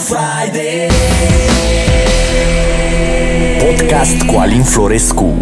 Friday Podcast cu Alin Florescu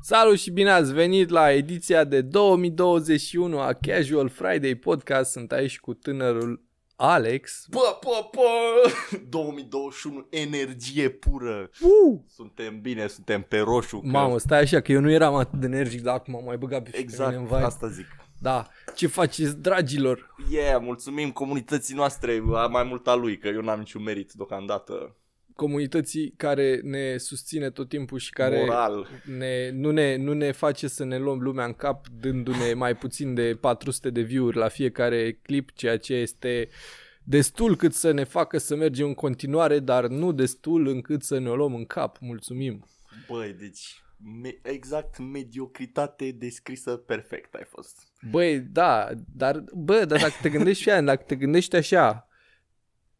Salut și bine ați venit la ediția de 2021 a Casual Friday Podcast. Sunt aici cu tânărul Alex. Pa, pa, pa. 2021, energie pură! Uh! Suntem bine, suntem pe roșu. Că... Mamă, stai așa că eu nu eram atât de energic, dar acum am mai băgat pe Exact, asta zic. Da, ce faceți, dragilor? Yeah, mulțumim comunității noastre, mai mult a lui, că eu n-am niciun merit deocamdată. Comunității care ne susține tot timpul și care Moral. Ne, nu, ne, nu ne face să ne luăm lumea în cap dându-ne mai puțin de 400 de view-uri la fiecare clip, ceea ce este destul cât să ne facă să mergem în continuare, dar nu destul încât să ne o luăm în cap. Mulțumim! Băi, deci exact mediocritate descrisă perfect ai fost. Băi, da, dar, bă, dar dacă te gândești așa, dacă te gândești așa,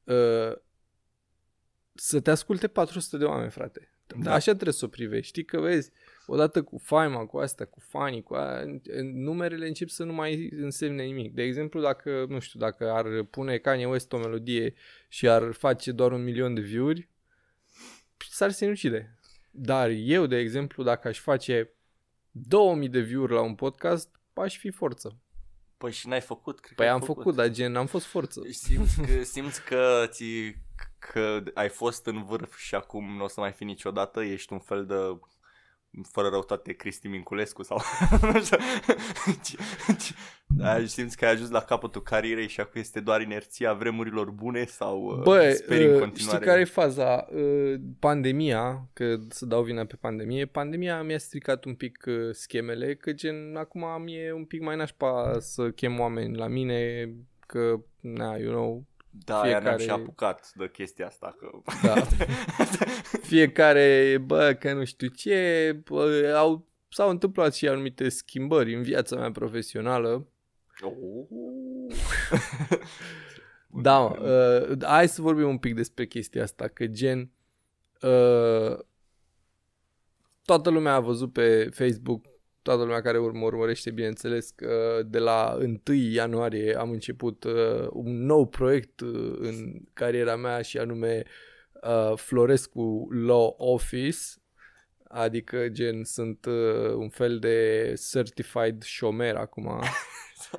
uh, să te asculte 400 de oameni, frate. Da. Așa trebuie să o privești. Știi că, vezi, odată cu faima, cu asta, cu fanii, cu a, numerele încep să nu mai însemne nimic. De exemplu, dacă, nu știu, dacă ar pune Kanye West o melodie și ar face doar un milion de view-uri, s-ar sinucide. Dar eu, de exemplu, dacă aș face 2000 de view-uri la un podcast, aș fi forță. Păi și n-ai făcut, cred Păi că am făcut. făcut, dar gen am fost forță. Simți că, simți că, ți, că ai fost în vârf și acum nu o să mai fi niciodată? Ești un fel de fără răutate, Cristi Minculescu sau da, simți că ai ajuns la capătul carierei și acum este doar inerția vremurilor bune sau uh, Bă, speri în uh, continuare? știi care e faza? Uh, pandemia, că să dau vina pe pandemie, pandemia mi-a stricat un pic schemele, că gen acum mi-e un pic mai nașpa să chem oameni la mine, că, na, you know, da, fiecare... ne-am și apucat de chestia asta. Că... Da. fiecare, bă, că nu știu ce, bă, au, s-au întâmplat și anumite schimbări în viața mea profesională. Oh. da, mă, uh, da, hai să vorbim un pic despre chestia asta, că gen... Uh, toată lumea a văzut pe Facebook toată lumea care mă urmărește, bineînțeles, că de la 1 ianuarie am început uh, un nou proiect uh, în cariera mea și anume uh, Florescu Law Office, adică gen sunt un fel de certified șomer acum.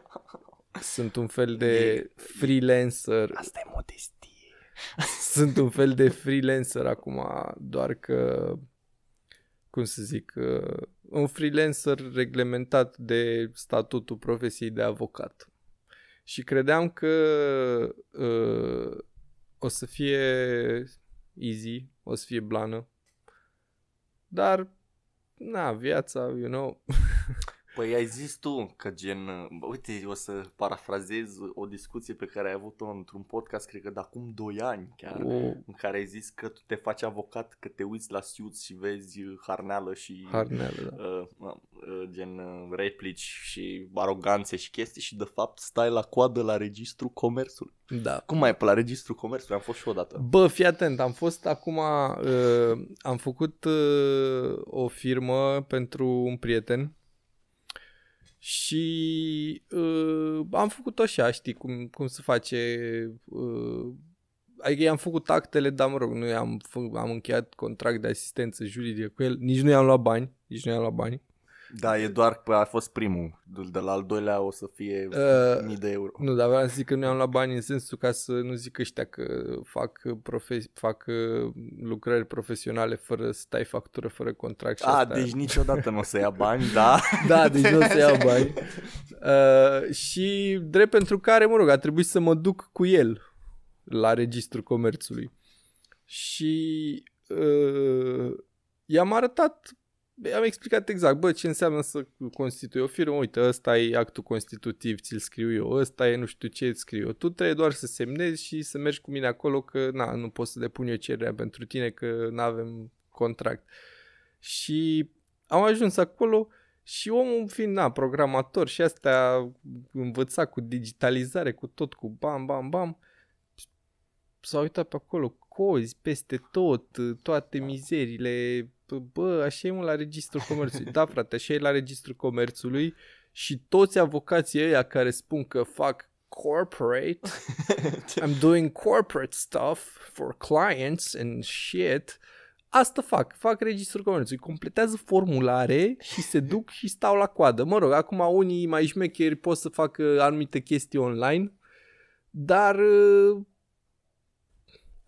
sunt un fel de freelancer. Asta e modestie. sunt un fel de freelancer acum, doar că cum să zic, uh, un freelancer reglementat de statutul profesiei de avocat. Și credeam că uh, o să fie easy, o să fie blană, dar, na, viața, you know... Păi ai zis tu că gen, uite, o să parafrazez o discuție pe care ai avut-o într-un podcast, cred că de acum 2 ani chiar, o... în care ai zis că tu te faci avocat, că te uiți la suits și vezi harneală și harneală, da. uh, uh, gen uh, replici și aroganțe și chestii și de fapt stai la coadă la registru comerțului. Da. Cum mai e pe la registru comerțului? Am fost și odată. Bă, fii atent, am fost acum, uh, am făcut uh, o firmă pentru un prieten și uh, am făcut așa, știi, cum, cum se face... Uh, adică i-am făcut actele, dar mă rog, nu am, am încheiat contract de asistență juridică cu el, nici nu i-am luat bani, nici nu i-am luat bani. Da, e doar că a fost primul. De la al doilea o să fie uh, mii de euro. Nu, dar vreau să zic că nu am luat bani în sensul ca să nu zic ăștia că fac, uh, profe- fac uh, lucrări profesionale fără să tai factură, fără contract. Și a, asta. deci niciodată nu o să ia bani, da? da, deci nu o să ia bani. Uh, și drept pentru care, mă rog, a trebuit să mă duc cu el la registrul comerțului. Și uh, i-am arătat am explicat exact, bă, ce înseamnă să constitui o firmă, uite, ăsta e actul constitutiv, ți-l scriu eu, ăsta e nu știu ce îți scriu eu. Tu trebuie doar să semnezi și să mergi cu mine acolo că, na, nu pot să depun eu cererea pentru tine că nu avem contract. Și am ajuns acolo și omul fiind, na, programator și astea învăța cu digitalizare, cu tot, cu bam, bam, bam, s-a uitat pe acolo, cozi peste tot, toate mizerile, bă, așa e mă la registrul comerțului. Da, frate, așa e la registrul comerțului și toți avocații ăia care spun că fac corporate, I'm doing corporate stuff for clients and shit, asta fac, fac registrul comerțului, completează formulare și se duc și stau la coadă. Mă rog, acum unii mai șmecheri pot să facă anumite chestii online, dar uh,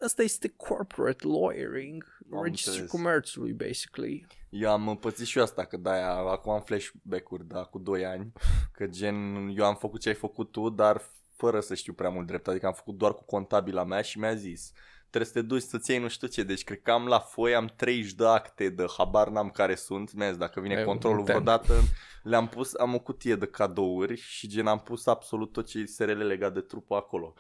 Asta este corporate lawyering, registrul comerțului, basically. Eu am pățit și eu asta, că de-aia, acum am flashback-uri, da, cu 2 ani, că gen, eu am făcut ce ai făcut tu, dar fără să știu prea mult drept, adică am făcut doar cu contabila mea și mi-a zis, trebuie să te duci să-ți iei nu știu ce, deci cred că am la foi, am 30 de acte de habar n-am care sunt, mi dacă vine Ai controlul vreodată, le-am pus, am o cutie de cadouri și gen am pus absolut tot ce SRL legat de trupul acolo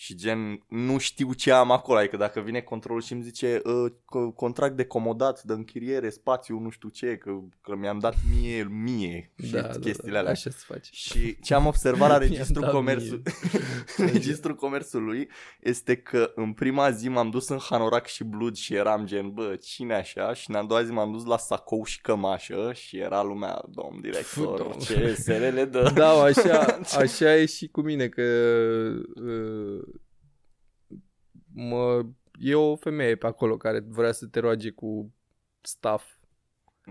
și gen nu știu ce am acolo, adică dacă vine controlul și îmi zice uh, contract de comodat, de închiriere, spațiu, nu știu ce, că, că mi-am dat mie, mie da, și da, da. chestiile da, da. alea. Așa se face. Și ce am observat la registrul, comerțul... registrul comerțului este că în prima zi m-am dus în Hanorac și Blud și eram gen, bă, cine așa? Și în a doua zi m-am dus la Sacou și Cămașă și era lumea, domn director, ce SRL dă. Da, așa, așa e și cu mine, că... Uh mă, e o femeie pe acolo care vrea să te roage cu staff.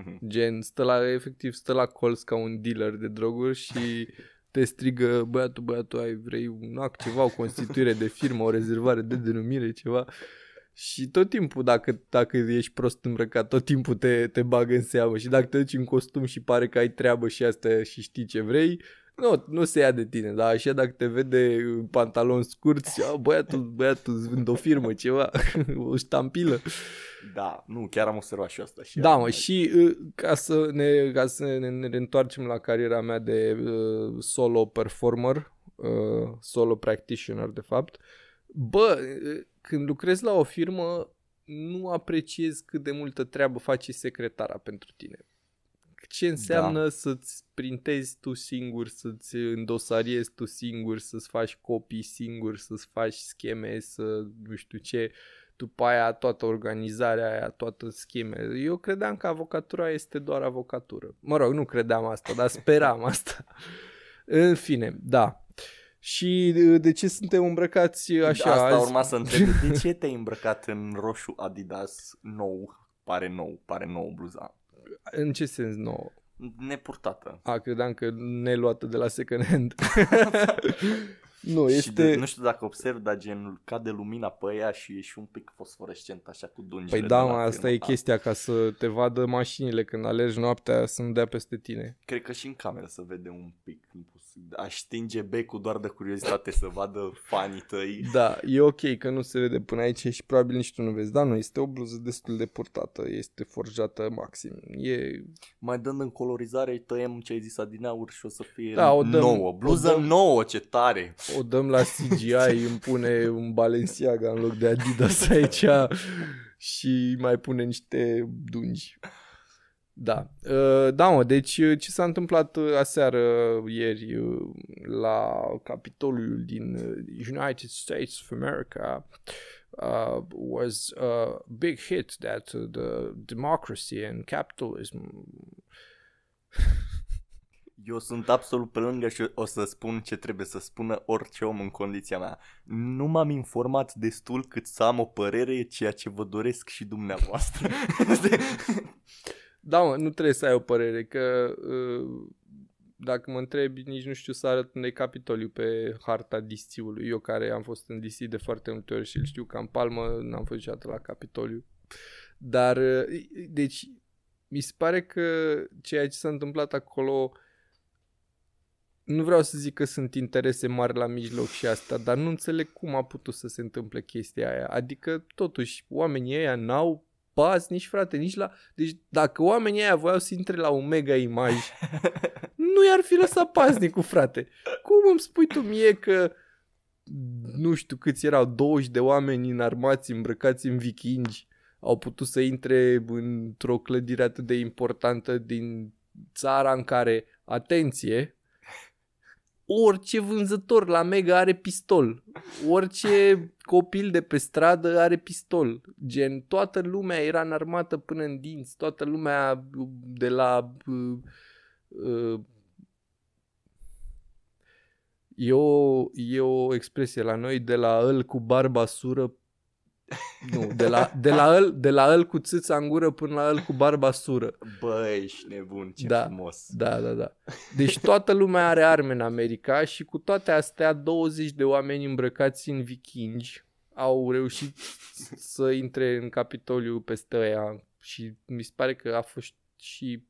Mm-hmm. Gen, stă la, efectiv, stă la colț ca un dealer de droguri și te strigă, băiatul, băiatul, ai vrei un act, ceva, o constituire de firmă, o rezervare de denumire, ceva. Și tot timpul, dacă, dacă ești prost îmbrăcat, tot timpul te, te bagă în seamă. Și dacă te duci în costum și pare că ai treabă și asta și știi ce vrei, nu, nu se ia de tine, dar așa dacă te vede în pantaloni scurți, băiatul, băiatul vând o firmă, ceva, o ștampilă. Da, nu, chiar am observat și asta. Și da, mă, și uh, ca să, ne, ca să ne, ne întoarcem la cariera mea de uh, solo performer, uh, solo practitioner, de fapt, bă, uh, când lucrezi la o firmă, nu apreciezi cât de multă treabă face secretara pentru tine ce înseamnă da. să-ți printezi tu singur, să-ți îndosariezi tu singur, să-ți faci copii singur, să-ți faci scheme, să nu știu ce, după aia toată organizarea aia, toată scheme. Eu credeam că avocatura este doar avocatură. Mă rog, nu credeam asta, dar speram asta. În fine, da. Și de ce suntem îmbrăcați așa? Asta azi? urma să întreb. De ce te-ai îmbrăcat în roșu Adidas nou? Pare nou, pare nou bluza. În ce sens nouă? Nepurtată. A, credeam că ne luată de la second hand. nu, este... de, nu știu dacă observ, dar gen cade lumina pe ea și e și un pic fosforescent așa cu dungile. Păi da, mă, asta e chestia, ca să te vadă mașinile când alergi noaptea să nu dea peste tine. Cred că și în cameră să vede un pic aș stinge becul doar de curiozitate să vadă fanii tăi. Da, e ok că nu se vede până aici și probabil nici tu nu vezi, dar nu, este o bluză destul de purtată, este forjată maxim. E... Mai dând în colorizare, tăiem ce ai zis adineauri și o să fie da, o dăm, nouă, bluză o dăm, nouă, ce tare! O dăm la CGI, îmi pune un Balenciaga în loc de Adidas aici și mai pune niște dungi. Da. Uh, da, mă, deci uh, ce s-a întâmplat uh, aseară, ieri, la Capitolul din United States of America uh, was a big hit that the democracy and capitalism... Eu sunt absolut pe lângă și o să spun ce trebuie să spună orice om în condiția mea. Nu m-am informat destul cât să am o părere, ceea ce vă doresc și dumneavoastră. Da, mă, nu trebuie să ai o părere, că uh, dacă mă întrebi, nici nu știu să arăt unde e Capitoliu pe harta dc Eu care am fost în DC de foarte multe ori și îl știu că în palmă, n-am fost niciodată la Capitoliu. Dar, uh, deci, mi se pare că ceea ce s-a întâmplat acolo nu vreau să zic că sunt interese mari la mijloc și asta, dar nu înțeleg cum a putut să se întâmple chestia aia. Adică, totuși, oamenii ăia n-au pas, nici frate, nici la... Deci dacă oamenii aia voiau să intre la un mega imaj, nu i-ar fi lăsat paznicul, frate. Cum îmi spui tu mie că nu știu câți erau, 20 de oameni înarmați, îmbrăcați în vikingi, au putut să intre într-o clădire atât de importantă din țara în care, atenție, orice vânzător la Mega are pistol, orice copil de pe stradă are pistol, gen toată lumea era înarmată până în dinți, toată lumea de la... Uh, uh, e o, e o expresie la noi de la el cu barba sură nu, de la, de la, el, de la el cu țâța în gură până la el cu barba sură. Bă, ești nebun, ce da, frumos. Da, da, da. Deci toată lumea are arme în America și cu toate astea 20 de oameni îmbrăcați în vikingi au reușit să intre în Capitoliu peste ăia și mi se pare că a fost și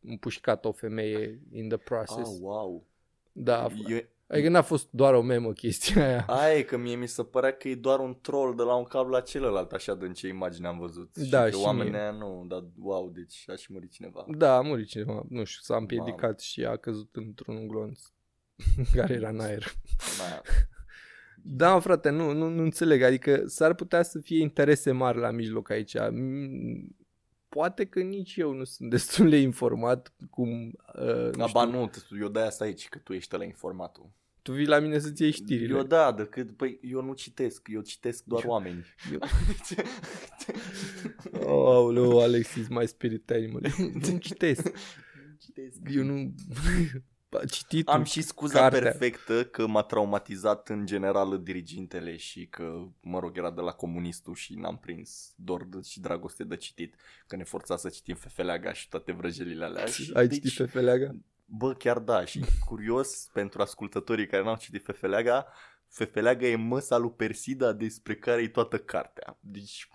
împușcat o femeie in the process. Oh, wow. Da. Eu, Adică n-a fost doar o memă chestia aia. Aia e că mie mi se părea că e doar un troll de la un cap la celălalt, așa de în ce imagine am văzut. Da, și, că și oamenii aia nu, dar wow, deci a și murit cineva. Da, a murit cineva, nu știu, s-a împiedicat Mamă. și a căzut într-un glonț care era în aer. da, frate, nu, nu, nu înțeleg, adică s-ar putea să fie interese mari la mijloc aici mm, poate că nici eu nu sunt destul de informat cum... Uh, nu ba nu, eu de asta aici, că tu ești la informatul. Tu vii la mine să-ți iei știrile. Eu da, decât, păi, eu nu citesc, eu citesc doar eu, oameni. Eu... oh, aoleu, Alex is my spirit animal. nu citesc. citesc. Eu nu... Citit Am și scuza cartea. perfectă că m-a traumatizat în general dirigintele și că, mă rog, era de la comunistul și n-am prins dor și dragoste de citit, că ne forța să citim Fefeleaga și toate vrăjelile alea. Ai deci, citit Fefeleaga? Bă, chiar da, și curios pentru ascultătorii care n-au citit Fefeleaga, Fefeleaga e măsa lui Persida despre care e toată cartea. Deci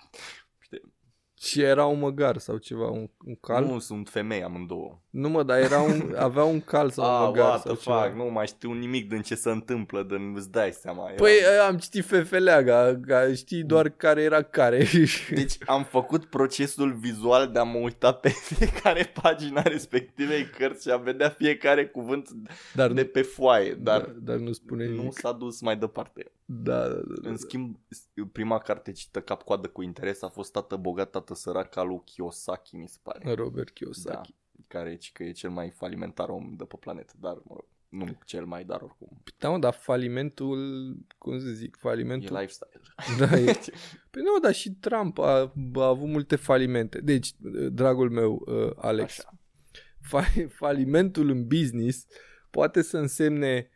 și era un măgar sau ceva, un, un cal? Nu, sunt femei amândouă. Nu mă, dar era un, avea un cal sau ah, un măgar what sau ceva. Fuck, nu mai știu nimic din ce se întâmplă, din îți dai seama. Era... Păi ă, am citit fefeleaga, știi mm. doar care era care. Deci am făcut procesul vizual de a mă uita pe fiecare pagina respectivei cărți și a vedea fiecare cuvânt dar, de pe foaie. Dar, dar, dar nu spune Nu nimic. s-a dus mai departe. Da, da, da, da, În da. schimb, prima carte cită cap-coadă cu interes a fost Tată bogat, tată sărac al lui Kiyosaki, mi se pare. Robert Kiyosaki. Da, care e că e cel mai falimentar om de pe planetă, dar mă rog, nu cel mai, dar oricum. Păi da, mă, dar falimentul, cum să zic, falimentul... E lifestyle. Da, e... Păi nu, dar și Trump a, a avut multe falimente. Deci, dragul meu, uh, Alex, Așa. fa- falimentul în business poate să însemne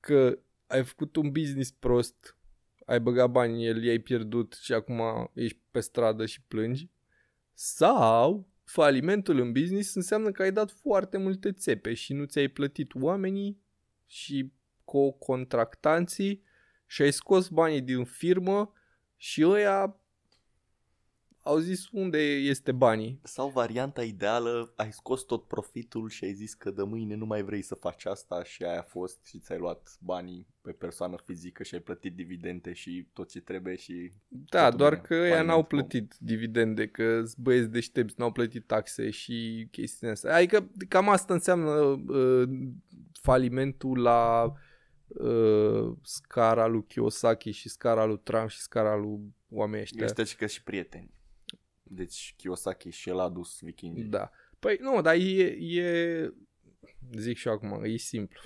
că ai făcut un business prost, ai băgat bani în el, i-ai pierdut și acum ești pe stradă și plângi. Sau falimentul în business înseamnă că ai dat foarte multe țepe și nu ți-ai plătit oamenii și co-contractanții și ai scos banii din firmă și ăia au zis unde este banii. Sau varianta ideală, ai scos tot profitul și ai zis că de mâine nu mai vrei să faci asta și aia a fost și ți-ai luat banii pe persoană fizică și ai plătit dividende și tot ce trebuie și... Da, doar că ea n-au plătit dividende, că băieți deștepți, n-au plătit taxe și chestiile astea. Adică cam asta înseamnă uh, falimentul la uh, scara lui Kiyosaki și scara lui Trump și scara lui oamenii ăștia. Ăștia că și prieteni. Deci Kiyosaki și el a dus vikingii. Da. Păi nu, dar e, e zic și eu acum, e simplu.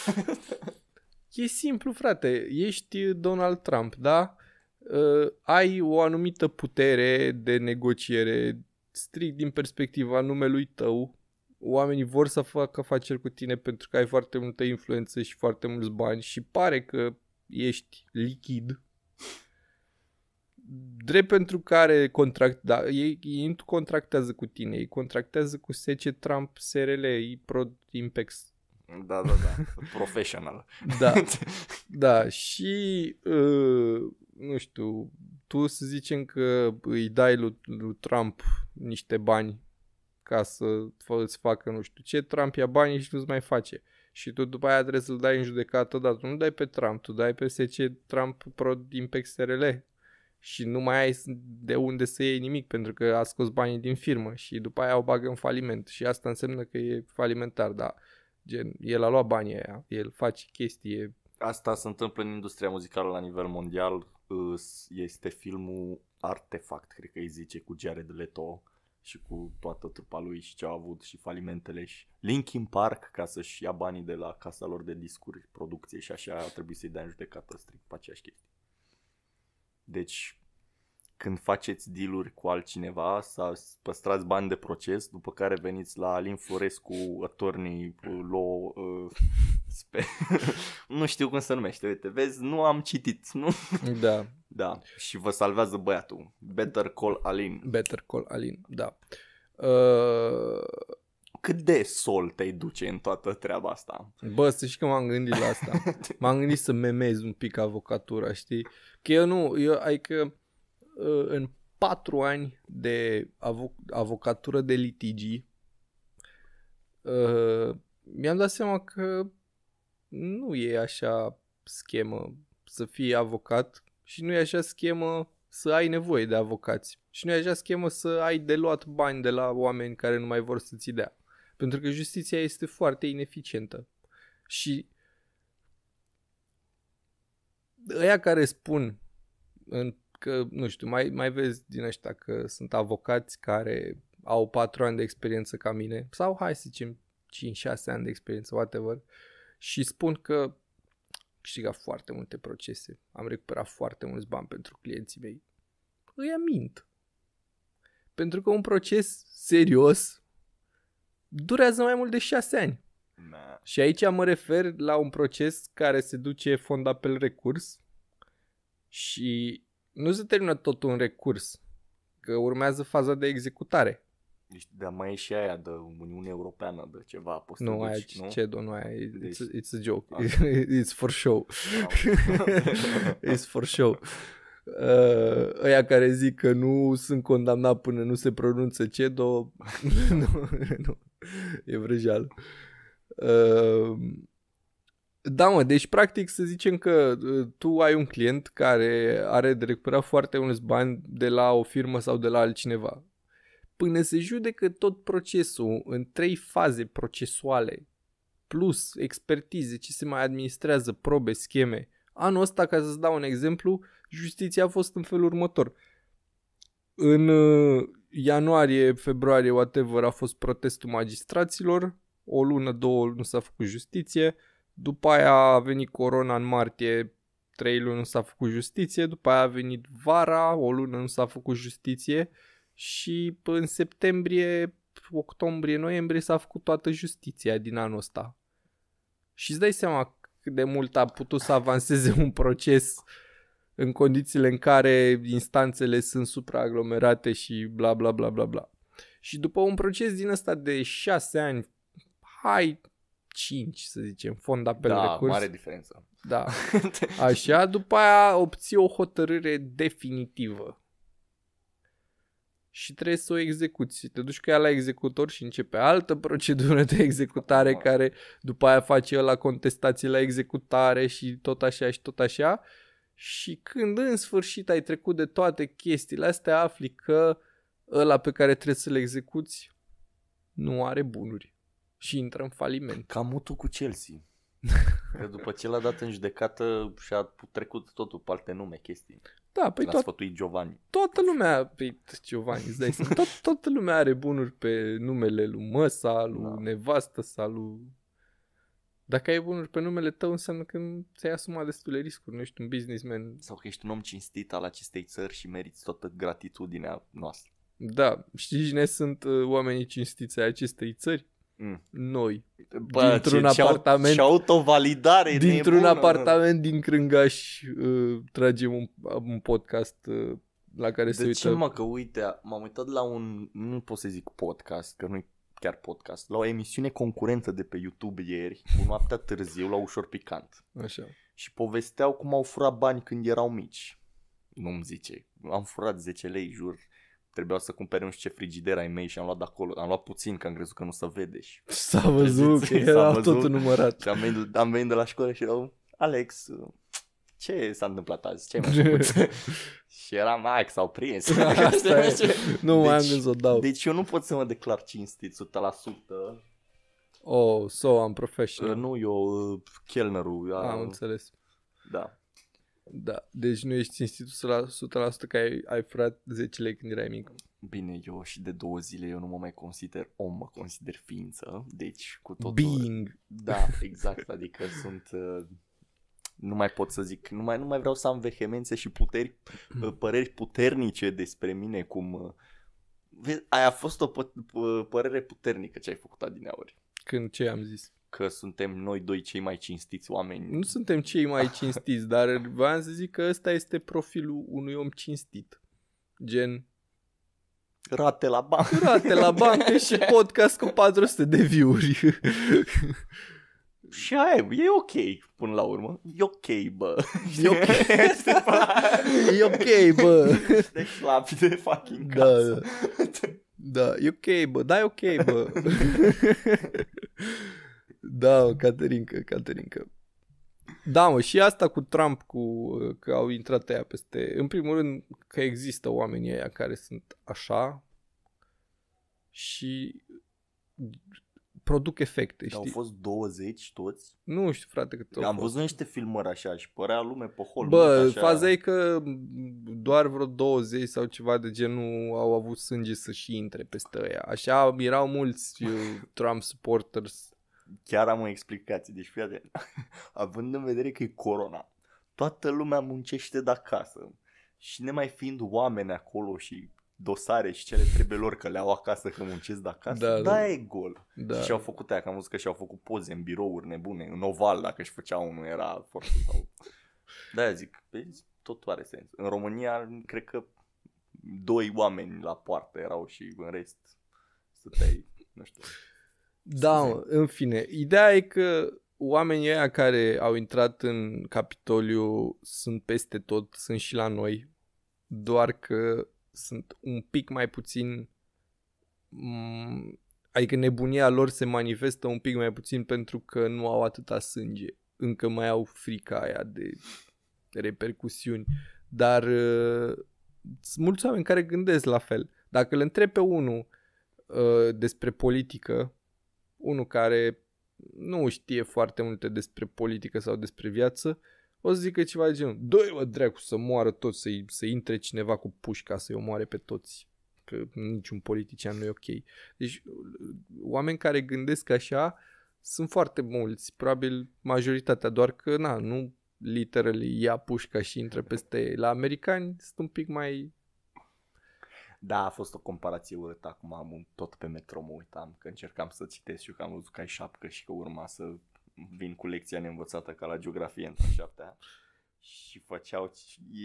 e simplu, frate. Ești Donald Trump, da? Uh, ai o anumită putere de negociere strict din perspectiva numelui tău. Oamenii vor să facă afaceri cu tine pentru că ai foarte multă influență și foarte mulți bani și pare că ești lichid drept pentru care contract, da, ei, ei nu contractează cu tine, ei contractează cu SC Trump, SRL, Pro Impex. Da, da, da, professional. Da, da, și uh, nu știu, tu să zicem că îi dai lui, lui Trump niște bani ca să îți facă nu știu ce, Trump ia bani și nu-ți mai face. Și tu după aia trebuie să-l dai în judecată, dar tu nu dai pe Trump, tu dai pe SC Trump Pro Impex SRL și nu mai ai de unde să iei nimic pentru că a scos banii din firmă și după aia o bagă în faliment și asta înseamnă că e falimentar, dar gen, el a luat banii aia, el face chestie. Asta se întâmplă în industria muzicală la nivel mondial, este filmul Artefact, cred că îi zice, cu Jared Leto și cu toată trupa lui și ce au avut și falimentele și Linkin Park ca să-și ia banii de la casa lor de discuri, producție și așa a trebuit să-i dea în judecată strict pe aceeași chestie. Deci când faceți dealuri cu altcineva, să păstrați bani de proces, după care veniți la Alin Florescu, attorney, law, uh, spe... nu știu cum se numește, uite, vezi, nu am citit, nu? Da. Da, și vă salvează băiatul. Better Call Alin. Better Call Alin, da. Uh cât de sol te duce în toată treaba asta? Bă, să știi că m-am gândit la asta. m-am gândit să memez un pic avocatura, știi? Că eu nu, eu, adică ă, în patru ani de avo- avocatură de litigii, uh, mi-am dat seama că nu e așa schemă să fii avocat și nu e așa schemă să ai nevoie de avocați. Și nu e așa schemă să ai de luat bani de la oameni care nu mai vor să ți dea. Pentru că justiția este foarte ineficientă. Și ăia care spun în, că, nu știu, mai, mai vezi din ăștia că sunt avocați care au 4 ani de experiență ca mine, sau hai să zicem 5-6 ani de experiență, whatever, și spun că câștigat foarte multe procese, am recuperat foarte mulți bani pentru clienții mei. Îi amint. Pentru că un proces serios durează mai mult de șase ani. Și aici mă refer la un proces care se duce fond apel recurs și nu se termină tot un recurs, că urmează faza de executare. Deci, dar mai e și aia de Uniunea Europeană, de ceva, poți nu, aia, duci, nu? ce, nu, aia, deci- it's, deci... it's a joke, ah. it's for show, it's for show. Uh, aia care zic că nu sunt condamnat până nu se pronunță CEDO, nu, nu, e vrăjeală. Uh, da, mă, deci practic să zicem că ă, tu ai un client care are de recuperat foarte mulți bani de la o firmă sau de la altcineva. Până se judecă tot procesul în trei faze procesuale, plus expertize, ce se mai administrează, probe, scheme. Anul ăsta, ca să-ți dau un exemplu, justiția a fost în felul următor. În ă, ianuarie, februarie, whatever, a fost protestul magistraților, o lună, două nu s-a făcut justiție, după aia a venit corona în martie, trei luni nu s-a făcut justiție, după aia a venit vara, o lună nu s-a făcut justiție și în septembrie, octombrie, noiembrie s-a făcut toată justiția din anul ăsta. Și îți dai seama cât de mult a putut să avanseze un proces uh, în condițiile în care instanțele sunt supraaglomerate și bla bla bla bla bla. Și după un proces din ăsta de 6 ani, hai 5 să zicem, fond apel da, recurs. Da, mare diferență. Da. Așa, după aia obții o hotărâre definitivă. Și trebuie să o execuți. Te duci cu ea la executor și începe altă procedură de executare care după aia face la contestații la executare și tot așa și tot așa. Și când în sfârșit ai trecut de toate chestiile astea, afli că ăla pe care trebuie să-l execuți nu are bunuri și intră în faliment. Cam mutul cu Chelsea. Că după ce l-a dat în judecată și-a trecut totul pe alte nume, chestii. Da, păi L-a toat, Giovanni. Toată lumea, păi Giovanni, îți dai tot, toată lumea are bunuri pe numele lui Măsa, lui da. nevastă lui dacă ai bunuri pe numele tău, înseamnă că ți-ai asumat destule riscuri, nu ești un businessman. Sau că ești un om cinstit al acestei țări și meriți toată gratitudinea noastră. Da, știi cine sunt uh, oamenii cinstiți ai acestei țări? Mm. Noi. Bă, dintr-un ce, apartament. Și autovalidare. Dintr-un apartament din Crângaș uh, tragem un, un podcast uh, la care de se uită. De ce mă că uite, m-am uitat la un, nu pot să zic podcast, că nu-i chiar podcast, la o emisiune concurentă de pe YouTube ieri, cu noaptea târziu, la ușor picant. Așa. Și povesteau cum au furat bani când erau mici. Nu-mi zice, am furat 10 lei, jur. Trebuia să cumpere nu știu ce frigider ai mei și am luat de acolo. Am luat puțin, că am crezut că nu se vede. Și s-a văzut, că era văzut. totul numărat. Și am venit, am venit de la școală și erau, Alex, ce s-a întâmplat azi? Ce mai și era max s-au prins. Asta e. Nu deci, am gând să o dau. Deci eu nu pot să mă declar cinstit 100%. Oh, so am professional. Uh, nu, eu, uh, chelnerul. Uh, am înțeles. Da. Da, deci nu ești cinstit 100% că ai, ai furat 10 lei când erai mic. Bine, eu și de două zile eu nu mă mai consider om, mă consider ființă, deci cu totul... Being! Da, exact, adică sunt... Uh, nu mai pot să zic, nu mai, nu mai vreau să am vehemențe și puteri, mm. uh, păreri puternice despre mine, cum... Uh, vezi, aia a fost o pă- părere puternică ce ai făcut adineauri. Când ce am zis? Că suntem noi doi cei mai cinstiți oameni. Nu suntem cei mai cinstiți, dar v-am să zic că ăsta este profilul unui om cinstit. Gen, Rate la bancă. Rate la bancă și podcast cu 400 de view-uri și aia e ok până la urmă. E ok, bă. E ok, e ok bă. Deci lapi de fucking da, casă. Da, da. da, e ok, bă. Da, e ok, bă. da, Caterinca, Caterinca. Da, mă, și asta cu Trump, cu că au intrat aia peste... În primul rând că există oamenii aia care sunt așa și produc efecte, știi? Au fost 20 toți? Nu știu, frate, că Am văzut niște filmări așa și părea lume pe hol. Bă, așa... faza e că doar vreo 20 sau ceva de genul au avut sânge să și intre peste ăia. Așa erau mulți uh, Trump supporters. Chiar am o explicație, deci fii atent. Având în vedere că e corona, toată lumea muncește de acasă și nemai fiind oameni acolo și dosare și cele trebuie lor că le au acasă că muncesc de acasă, da, da, da. e gol. Da. Și au făcut aia, că am văzut că și-au făcut poze în birouri nebune, în oval dacă își făcea unul era foarte sau... Da, zic, vezi, tot are sens. În România, cred că doi oameni la poartă erau și în rest stăteai, nu știu. Da, în fine, ideea e că oamenii ăia care au intrat în Capitoliu sunt peste tot, sunt și la noi, doar că sunt un pic mai puțin mm, adică nebunia lor se manifestă un pic mai puțin pentru că nu au atâta sânge. Încă mai au frica aia de repercusiuni. Dar uh, sunt mulți oameni care gândesc la fel. Dacă le întreb pe unul uh, despre politică, unul care nu știe foarte multe despre politică sau despre viață, o să zică ceva de genul, doi mă dracu să moară toți, să, să intre cineva cu pușca, să-i omoare pe toți, că niciun politician nu e ok. Deci oameni care gândesc așa sunt foarte mulți, probabil majoritatea, doar că na, nu literally ia pușca și intră peste la americani, sunt un pic mai da, a fost o comparație urâtă acum, am un tot pe metro mă uitam, că încercam să citesc și eu că am văzut că ai șapcă și că urma să vin cu lecția neînvățată ca la geografie în a șaptea și făceau,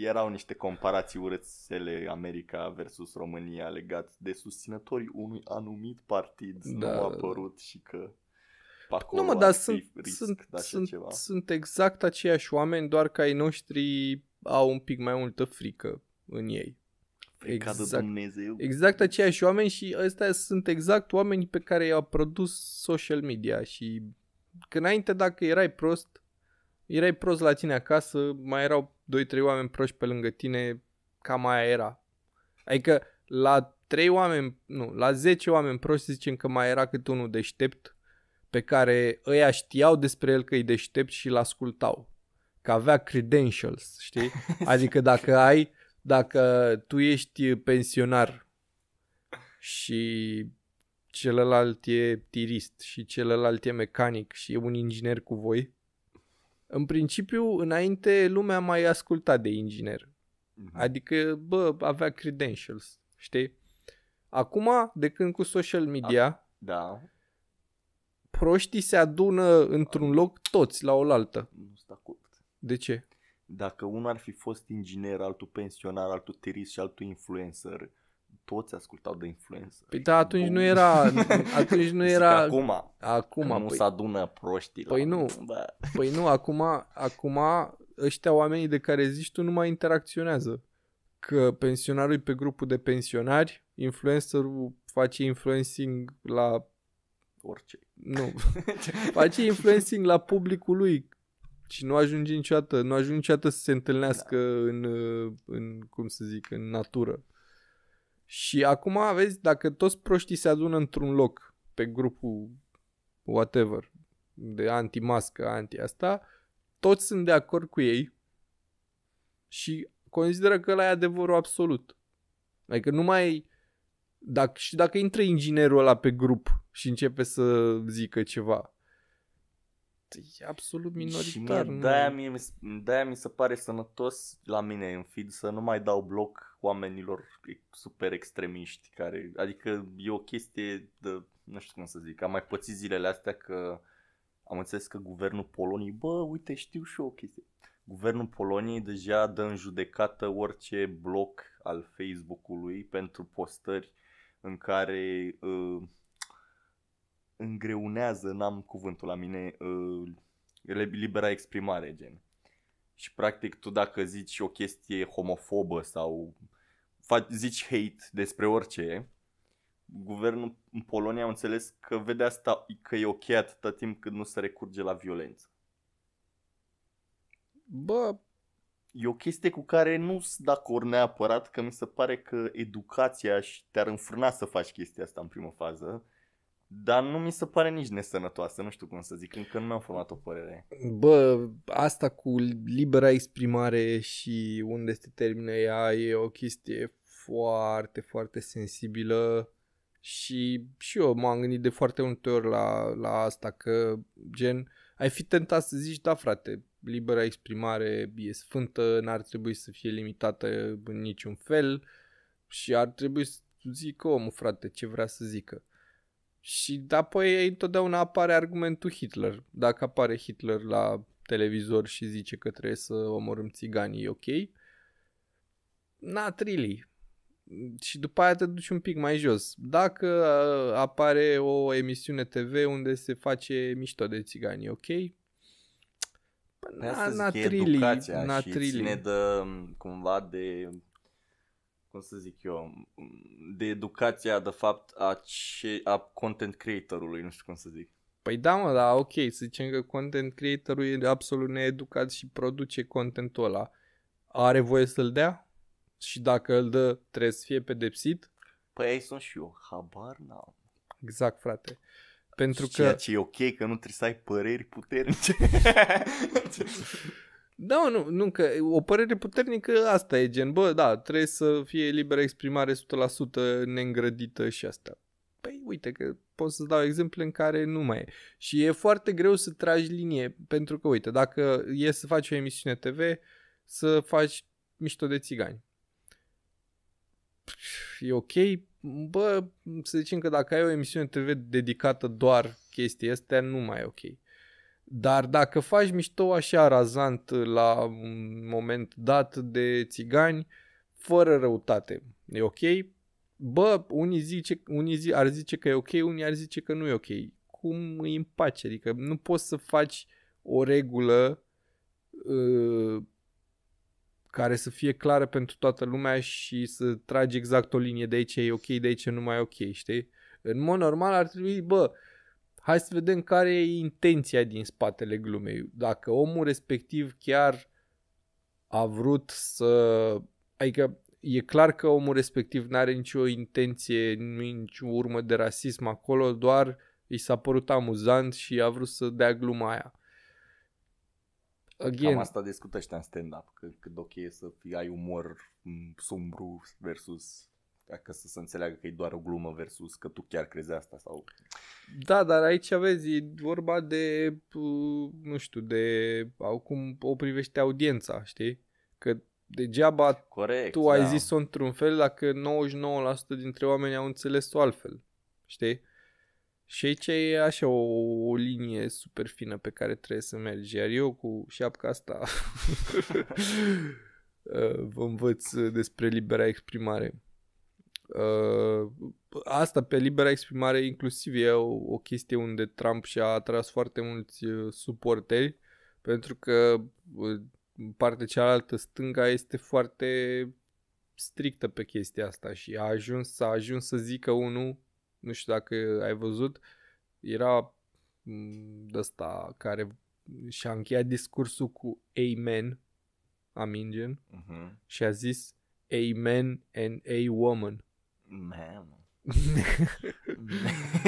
erau niște comparații urățele America versus România legat de susținătorii unui anumit partid da. nu a apărut și că nu mă, dar sunt, risc, sunt, da, sunt, ceva. sunt exact aceiași oameni, doar că ai noștri au un pic mai multă frică în ei. Frica exact, de Dumnezeu. Exact aceiași oameni și ăstea sunt exact oamenii pe care i-au produs social media și Că înainte dacă erai prost, erai prost la tine acasă, mai erau 2-3 oameni proști pe lângă tine, cam aia era. Adică la 3 oameni, nu, la 10 oameni proști zicem că mai era cât unul deștept pe care ăia știau despre el că e deștept și îl ascultau. Că avea credentials, știi? Adică dacă ai, dacă tu ești pensionar și celălalt e tirist și celălalt e mecanic și e un inginer cu voi. În principiu, înainte, lumea mai asculta de inginer. Mhm. Adică, bă, avea credentials, știi? Acum, de când cu social media, da. proștii se adună într-un loc toți la oaltă. Nu sunt acord. De ce? Dacă unul ar fi fost inginer, altul pensionar, altul tirist și altul influencer, toți ascultau de influență. Păi da, atunci nu era, atunci nu era... acum, acum nu păi, se adună proștii. Păi la... nu, da. păi nu, acum, acum ăștia oamenii de care zici tu nu mai interacționează. Că pensionarul e pe grupul de pensionari, influencerul face influencing la... Orice. Nu. face influencing la publicul lui și nu ajunge niciodată, nu ajunge niciodată să se întâlnească da. în, în, cum să zic, în natură. Și acum vezi, dacă toți proștii se adună într-un loc pe grupul whatever, de anti-mască, anti-asta, toți sunt de acord cu ei și consideră că ăla e adevărul absolut. Adică nu mai... Dacă, și dacă intră inginerul ăla pe grup și începe să zică ceva, e absolut minoritar. Și de-aia, mie, de-aia mi se pare sănătos la mine în feed să nu mai dau bloc oamenilor super extremiști. care, Adică e o chestie de, nu știu cum să zic, am mai pățit zilele astea că am înțeles că guvernul Poloniei, bă, uite, știu și eu o chestie. Guvernul Poloniei deja dă în judecată orice bloc al Facebook-ului pentru postări în care uh, îngreunează, n-am cuvântul la mine, uh, libera exprimare, gen. Și practic tu dacă zici o chestie homofobă sau faci, zici hate despre orice, guvernul în Polonia a înțeles că vede asta că e ok atâta timp cât nu se recurge la violență. Bă, e o chestie cu care nu sunt de acord neapărat, că mi se pare că educația și te-ar înfrâna să faci chestia asta în primă fază dar nu mi se pare nici nesănătoasă, nu știu cum să zic, încă nu am format o părere. Bă, asta cu libera exprimare și unde se termină ea e o chestie foarte, foarte sensibilă și, și eu m-am gândit de foarte multe ori la, la asta, că gen, ai fi tentat să zici, da frate, libera exprimare e sfântă, n-ar trebui să fie limitată în niciun fel și ar trebui să zică omul, frate, ce vrea să zică. Și apoi întotdeauna apare argumentul Hitler. Dacă apare Hitler la televizor și zice că trebuie să omorâm țiganii, ok. Na, really. Și după aia te duci un pic mai jos. Dacă uh, apare o emisiune TV unde se face mișto de țigani, ok. Păi na, na, na, trili, educația na, și trili. ține de, um, cumva de cum să zic eu, de educația, de fapt, a, ce, a content creatorului, nu știu cum să zic. Păi da, mă, da, ok, să zicem că content creatorul e absolut needucat și produce contentul ăla. Are voie să-l dea? Și dacă îl dă, trebuie să fie pedepsit? Păi ei sunt și eu, habar n-am. Exact, frate. Pentru Ceea că... ce e ok, că nu trebuie să ai păreri puternice. Da, nu, nu, că o părere puternică asta e gen, bă, da, trebuie să fie liberă exprimare 100% neîngrădită și asta. Păi uite că pot să-ți dau exemple în care nu mai e. Și e foarte greu să tragi linie, pentru că uite, dacă e să faci o emisiune TV, să faci mișto de țigani. E ok, bă, să zicem că dacă ai o emisiune TV dedicată doar chestii astea, nu mai e ok. Dar dacă faci mișto așa razant la un moment dat de țigani, fără răutate, e ok? Bă, unii, zice, unii zi, ar zice că e ok, unii ar zice că nu e ok. Cum îi împace? Adică nu poți să faci o regulă uh, care să fie clară pentru toată lumea și să tragi exact o linie de aici e ok, de aici nu mai e ok, știi? În mod normal ar trebui, bă, uh, Hai să vedem care e intenția din spatele glumei. Dacă omul respectiv chiar a vrut să... Adică e clar că omul respectiv nu are nicio intenție, nici urmă de rasism acolo, doar i s-a părut amuzant și a vrut să dea gluma aia. Again. Cam asta discută ăștia în stand-up, că, că ok e să fii, ai umor mm, sumbru versus ca să se înțeleagă că e doar o glumă versus că tu chiar crezi asta sau... Da, dar aici vezi, e vorba de, nu știu, de cum o privește audiența, știi? Că degeaba Corect, tu ai da. zis-o într-un fel dacă 99% dintre oameni au înțeles-o altfel, știi? Și aici e așa o, o linie super fină pe care trebuie să mergi. Iar eu cu șapca asta vă învăț despre libera exprimare. Uh, asta pe libera exprimare inclusiv e o, o chestie unde Trump și-a atras foarte mulți uh, suporteri pentru că uh, partea cealaltă stânga este foarte strictă pe chestia asta și a ajuns, a ajuns să zică unul, nu știu dacă ai văzut, era de mm, ăsta care și-a încheiat discursul cu Amen, amingen, uh-huh. Mhm. și a zis Amen and A woman. Mamă.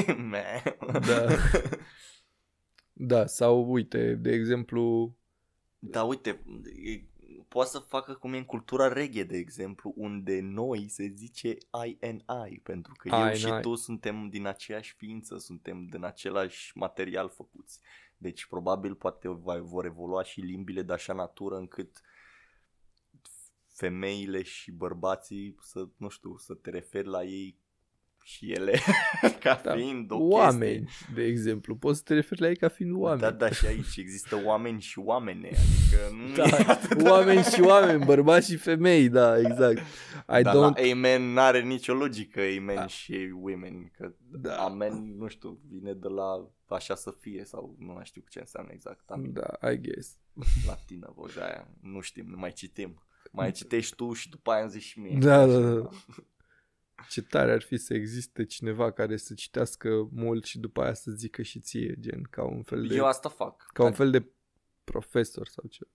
Mamă. da. Da, sau uite, de exemplu... Da, uite, e, poate să facă cum e în cultura reghe, de exemplu, unde noi se zice I and I, pentru că I eu și I. tu suntem din aceeași ființă, suntem din același material făcuți. Deci probabil poate vor evolua și limbile de așa natură încât uh, femeile și bărbații să, nu știu, să te referi la ei și ele ca da. fiind o Oameni, chestie. de exemplu, poți să te referi la ei ca fiind da, oameni. Da, da, și aici există oameni și oameni adică nu da, Oameni și oameni, bărbați și femei, da, exact. I da, don't... la amen n-are nicio logică, amen da. și women, că da. amen, nu știu, vine de la așa să fie sau nu mai știu ce înseamnă exact. Amen. Da, I guess. Latină, voja aia, nu știm, nu mai citim. Mai citești tu și după aia îmi zici și mie. Da, da, da. Ce tare ar fi să existe cineva care să citească mult și după aia să zică și ție, gen, ca un fel de... Eu asta fac. Ca un fel de profesor sau ce.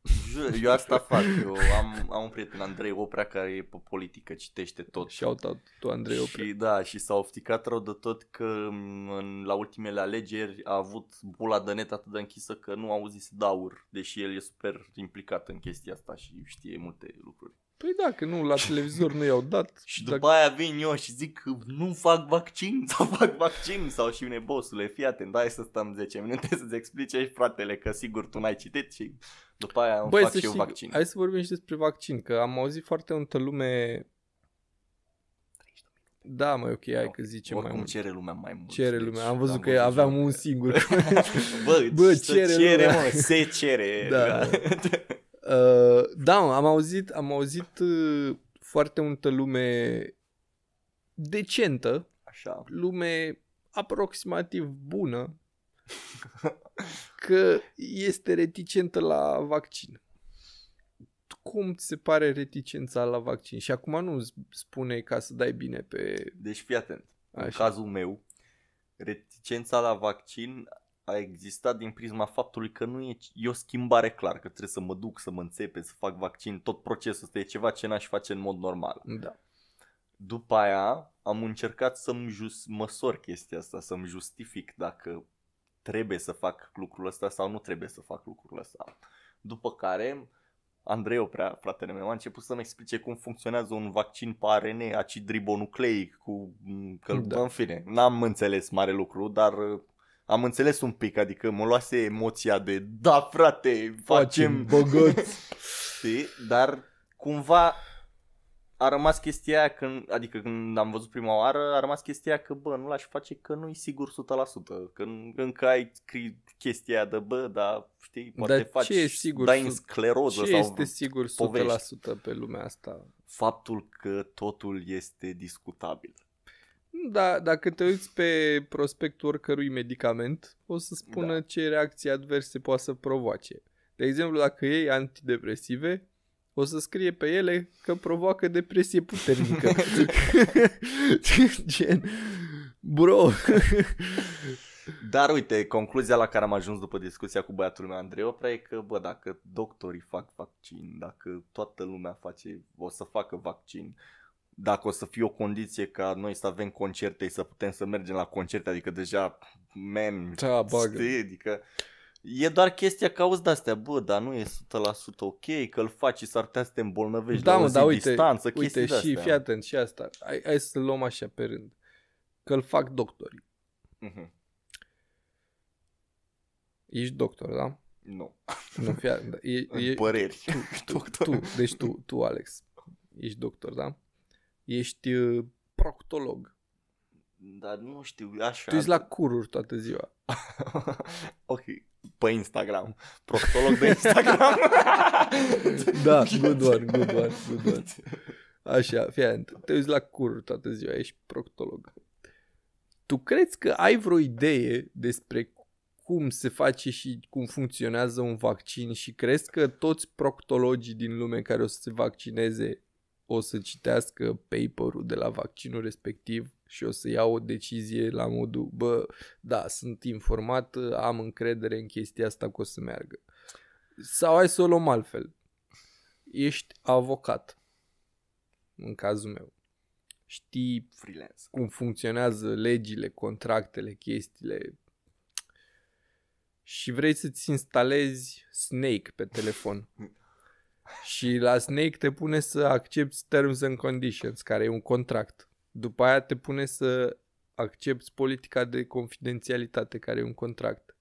Eu asta fac. Eu am, am un prieten, Andrei Oprea, care e pe politică, citește tot. Și au tu, Andrei Oprea. Și da, și s-a ofticat rău de tot că în, la ultimele alegeri a avut bula de net atât de închisă că nu auzise daur, deși el e super implicat în chestia asta și știe multe lucruri. Păi da, că nu, la televizor nu i-au dat. și după aia vin eu și zic că nu fac vaccin sau fac vaccin sau și mine, bossule, fii atent, dai să stăm 10 minute să-ți explice și fratele că sigur tu n-ai citit și după aia Băi, fac și știi, eu vaccin. Hai să vorbim și despre vaccin, că am auzit foarte multă lume da, mai ok, hai no, că zice mai mult. cere lumea mai mult. Cere deci, lumea, am văzut da, că deci aveam un singur. Bă, Bă cere, cere lumea. mă, se cere. da. Uh, da, am auzit, am auzit uh, foarte multă lume decentă, Așa. lume aproximativ bună, că este reticentă la vaccin. Cum ți se pare reticența la vaccin? Și acum nu spune ca să dai bine pe... Deci fii atent. Așa. În cazul meu, reticența la vaccin a existat din prisma faptului că nu e, e o schimbare clar că trebuie să mă duc, să mă înțepe, să fac vaccin, tot procesul ăsta e ceva ce n-aș face în mod normal. Da. După aia am încercat să-mi just, măsor chestia asta, să-mi justific dacă trebuie să fac lucrul ăsta sau nu trebuie să fac lucrul ăsta. După care Andrei Oprea, fratele meu, a început să-mi explice cum funcționează un vaccin pe ARN acid ribonucleic cu... Mm, că, da. În fine, n-am înțeles mare lucru, dar am înțeles un pic, adică mă luase emoția de da frate, facem, facem băgăți. știi? Dar cumva a rămas chestia aia când, adică când am văzut prima oară, a rămas chestia aia că bă, nu l-aș face că nu-i sigur 100%, când încă ai chestia aia de bă, dar știi, poate dar faci, ce e sigur, dai în scleroză ce sau este sigur 100% povești. pe lumea asta? Faptul că totul este discutabil. Da, dacă te uiți pe prospectul oricărui medicament, o să spună da. ce reacții adverse poate să provoace. De exemplu, dacă iei antidepresive, o să scrie pe ele că provoacă depresie puternică. Gen, bro. Dar uite, concluzia la care am ajuns după discuția cu băiatul meu Andrei Oprea e că, bă, dacă doctorii fac vaccin, dacă toată lumea face, o să facă vaccin, dacă o să fie o condiție ca noi să avem concerte, să putem să mergem la concerte, adică deja, man, da, adică... E doar chestia că auzi de-astea, bă, dar nu e 100% ok, că îl faci și s-ar putea să te îmbolnăvești da, la mă, o zi da, uite, distanță, uite, uite și fii atent și asta, hai, hai să luăm așa pe rând, că îl fac doctorii. Uh-huh. Ești doctor, da? Nu. Nu, fii atent, da, e, e, e, păreri. Tu, tu, deci tu, tu, Alex, ești doctor, da? ești uh, proctolog. Dar nu știu, așa... Tu ești la cururi toată ziua. ok, pe Instagram. Proctolog de Instagram. da, good one, good one, good one. Așa, fii te uiți la cururi toată ziua, ești proctolog. Tu crezi că ai vreo idee despre cum se face și cum funcționează un vaccin și crezi că toți proctologii din lume care o să se vaccineze o să citească paper-ul de la vaccinul respectiv și o să iau o decizie la modul, bă, da, sunt informat, am încredere în chestia asta că o să meargă. Sau hai să o luăm altfel. Ești avocat, în cazul meu. Știi Freelance. cum funcționează legile, contractele, chestiile și vrei să-ți instalezi Snake pe telefon. Și la Snake te pune să accepti terms and conditions, care e un contract. După aia te pune să accepti politica de confidențialitate, care e un contract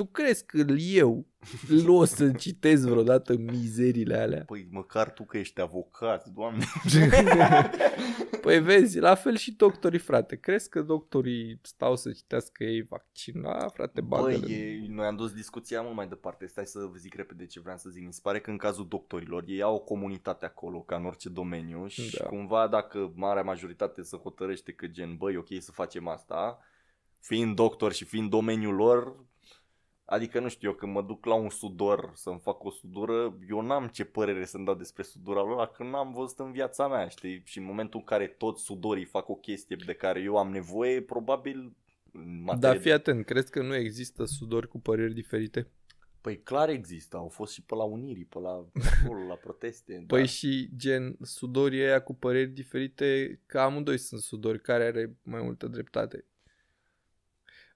tu crezi că eu o să citesc vreodată mizerile alea? Păi măcar tu că ești avocat, doamne. păi vezi, la fel și doctorii, frate. Crezi că doctorii stau să citească ei vaccina, frate, Băi, e, noi am dus discuția mult mai departe. Stai să vă zic repede ce vreau să zic. Mi se pare că în cazul doctorilor, ei au o comunitate acolo, ca în orice domeniu și da. cumva dacă marea majoritate se hotărăște că gen, băi, ok să facem asta, fiind doctor și fiind domeniul lor, Adică nu știu eu, când mă duc la un sudor să-mi fac o sudură, eu n-am ce părere să-mi dau despre sudura lor, că n-am văzut în viața mea, știi? Și în momentul în care toți sudorii fac o chestie de care eu am nevoie, probabil... Dar fii atent, crezi că nu există sudori cu păreri diferite? Păi clar există, au fost și pe la unirii, pe la acolo, la proteste. Da. Păi și gen sudorii aia cu păreri diferite, că amândoi sunt sudori, care are mai multă dreptate.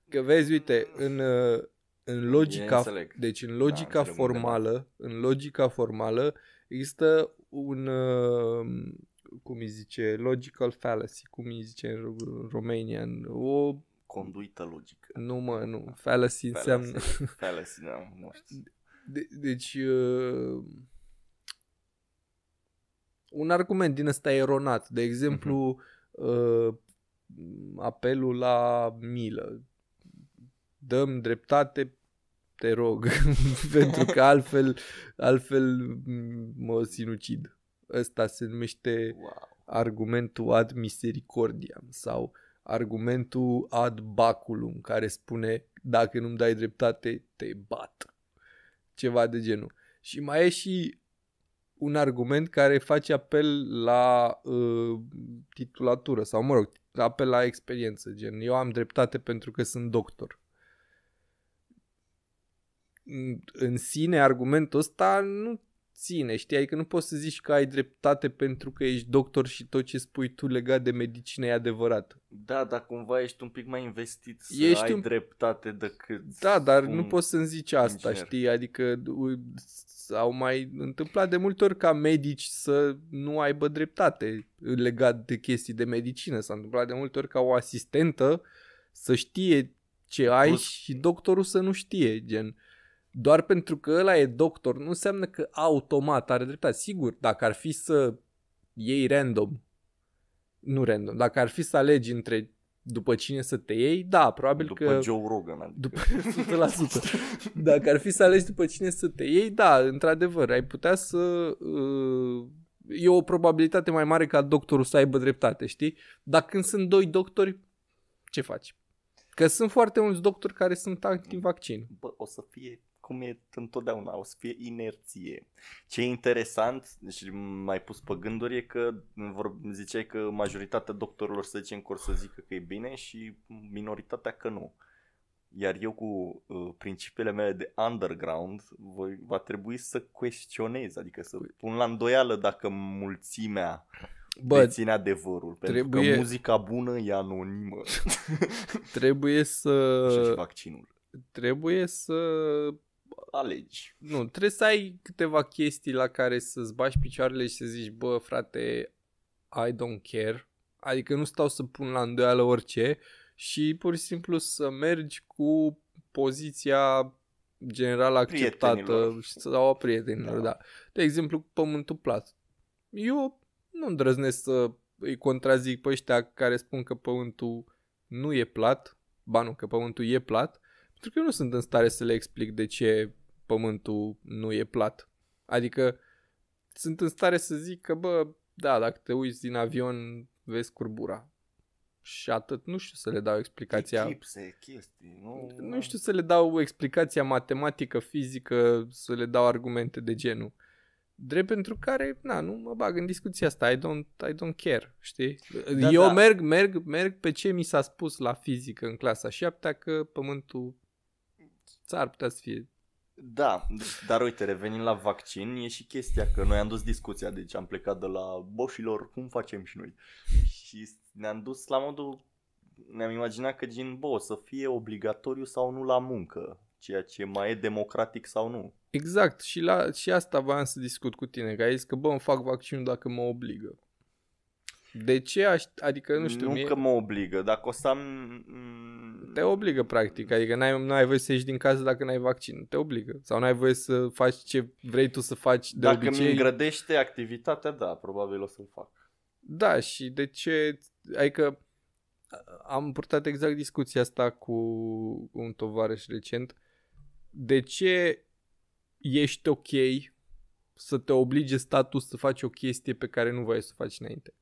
Că vezi, uite, în, uh, în logica, deci în da, logica da, formală, în logica formală există un, um, cum îi zice, logical fallacy, cum îi zice în Romanian, o conduită logică. Nu mă, nu, fallacy, fallacy înseamnă... Fallacy, da, nu știu. De, deci, uh, un argument din ăsta eronat, de exemplu, uh-huh. uh, apelul la milă, dăm dreptate, te rog, pentru că altfel, altfel mă sinucid. Ăsta se numește wow. argumentul ad misericordiam sau argumentul ad baculum, care spune dacă nu-mi dai dreptate, te bat. Ceva de genul. Și mai e și un argument care face apel la uh, titulatură sau, mă rog, apel la experiență, gen eu am dreptate pentru că sunt doctor în sine argumentul ăsta nu ține, știi? Adică nu poți să zici că ai dreptate pentru că ești doctor și tot ce spui tu legat de medicină e adevărat. Da, dar cumva ești un pic mai investit să ești ai un... dreptate decât... Da, dar nu poți să-mi zici asta, inginer. știi? Adică s-au mai întâmplat de multe ori ca medici să nu aibă dreptate legat de chestii de medicină. S-a întâmplat de multe ori ca o asistentă să știe ce ai Plus... și doctorul să nu știe, gen doar pentru că ăla e doctor, nu înseamnă că automat are dreptate. Sigur, dacă ar fi să iei random, nu random, dacă ar fi să alegi între după cine să te iei, da, probabil după că... După Joe Rogan, adică. După 100%. dacă ar fi să alegi după cine să te iei, da, într-adevăr, ai putea să... Uh, e o probabilitate mai mare ca doctorul să aibă dreptate, știi? Dar când sunt doi doctori, ce faci? Că sunt foarte mulți doctori care sunt anti-vaccin. Bă, o să fie cum e întotdeauna, o să fie inerție. Ce e interesant și mai pus pe gânduri e că vor, ziceai că majoritatea doctorilor să zicem cor să zică că e bine și minoritatea că nu. Iar eu cu uh, principiile mele de underground voi, va trebui să questionez, adică să păi- pun la îndoială dacă mulțimea Bă, deține adevărul, trebuie... pentru că muzica bună e anonimă. trebuie să... și vaccinul trebuie să alegi. Nu, trebuie să ai câteva chestii la care să-ți bași picioarele și să zici, bă, frate, I don't care. Adică nu stau să pun la îndoială orice și pur și simplu să mergi cu poziția general acceptată sau a prietenilor, da. da. De exemplu, pământul plat. Eu nu îndrăznesc să îi contrazic pe ăștia care spun că pământul nu e plat, banul nu, că pământul e plat, pentru că eu nu sunt în stare să le explic de ce pământul nu e plat. Adică sunt în stare să zic că, bă, da, dacă te uiți din avion, vezi curbura. Și atât, nu știu să le dau explicația. Echipse, chestii, nu... nu știu să le dau explicația matematică, fizică, să le dau argumente de genul. Drept pentru care, na, nu mă bag în discuția asta, I don't, I don't care, știi? Da, Eu da. merg, merg, merg pe ce mi s-a spus la fizică în clasa 7 că pământul ar putea să fie da, dar uite, revenind la vaccin, e și chestia că noi am dus discuția, deci am plecat de la boșilor, cum facem și noi. Și ne-am dus la modul, ne-am imaginat că gen, bă, o să fie obligatoriu sau nu la muncă, ceea ce mai e democratic sau nu. Exact, și, la, și asta voiam să discut cu tine, că ai zis că, bă, îmi fac vaccinul dacă mă obligă. De ce aș, adică nu știu Nu mie... că mă obligă, dacă o să am... Mm, te obligă practic, adică n-ai, n-ai voie să ieși din casă dacă n-ai vaccin, te obligă. Sau n-ai voie să faci ce vrei tu să faci de dacă obicei. Dacă mi îngrădește activitatea, da, probabil o să l fac. Da, și de ce, adică am purtat exact discuția asta cu un tovarăș recent. De ce ești ok să te oblige statul să faci o chestie pe care nu voiai să o faci înainte?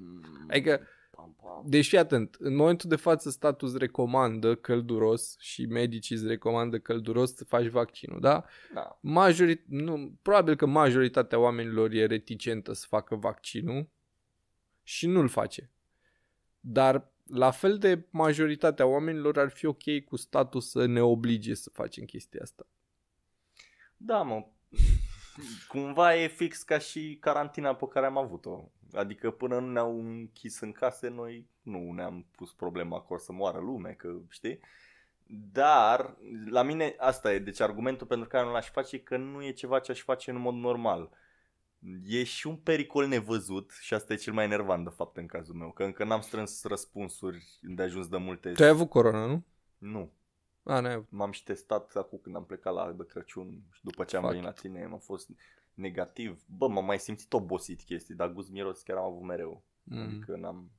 Mm, adică, deci fii atent, în momentul de față statul îți recomandă călduros și medicii îți recomandă călduros să faci vaccinul, da? da. Majorit, nu, probabil că majoritatea oamenilor e reticentă să facă vaccinul și nu-l face. Dar la fel de majoritatea oamenilor ar fi ok cu statul să ne oblige să facem chestia asta. Da, mă, Cumva e fix ca și carantina pe care am avut-o. Adică până nu ne-au închis în case, noi nu ne-am pus problema că să moară lume, că știi? Dar la mine asta e, deci argumentul pentru care nu l-aș face că nu e ceva ce aș face în mod normal. E și un pericol nevăzut și asta e cel mai enervant de fapt în cazul meu, că încă n-am strâns răspunsuri de ajuns de multe. Tu ai avut corona, nu? Nu. A, ne... M-am și testat acum când am plecat la de Crăciun și după ce am Fact. venit la tine am fost negativ. Bă, m-am mai simțit obosit chestii, dar gust miros chiar am avut mereu. Mm. Adică n-am...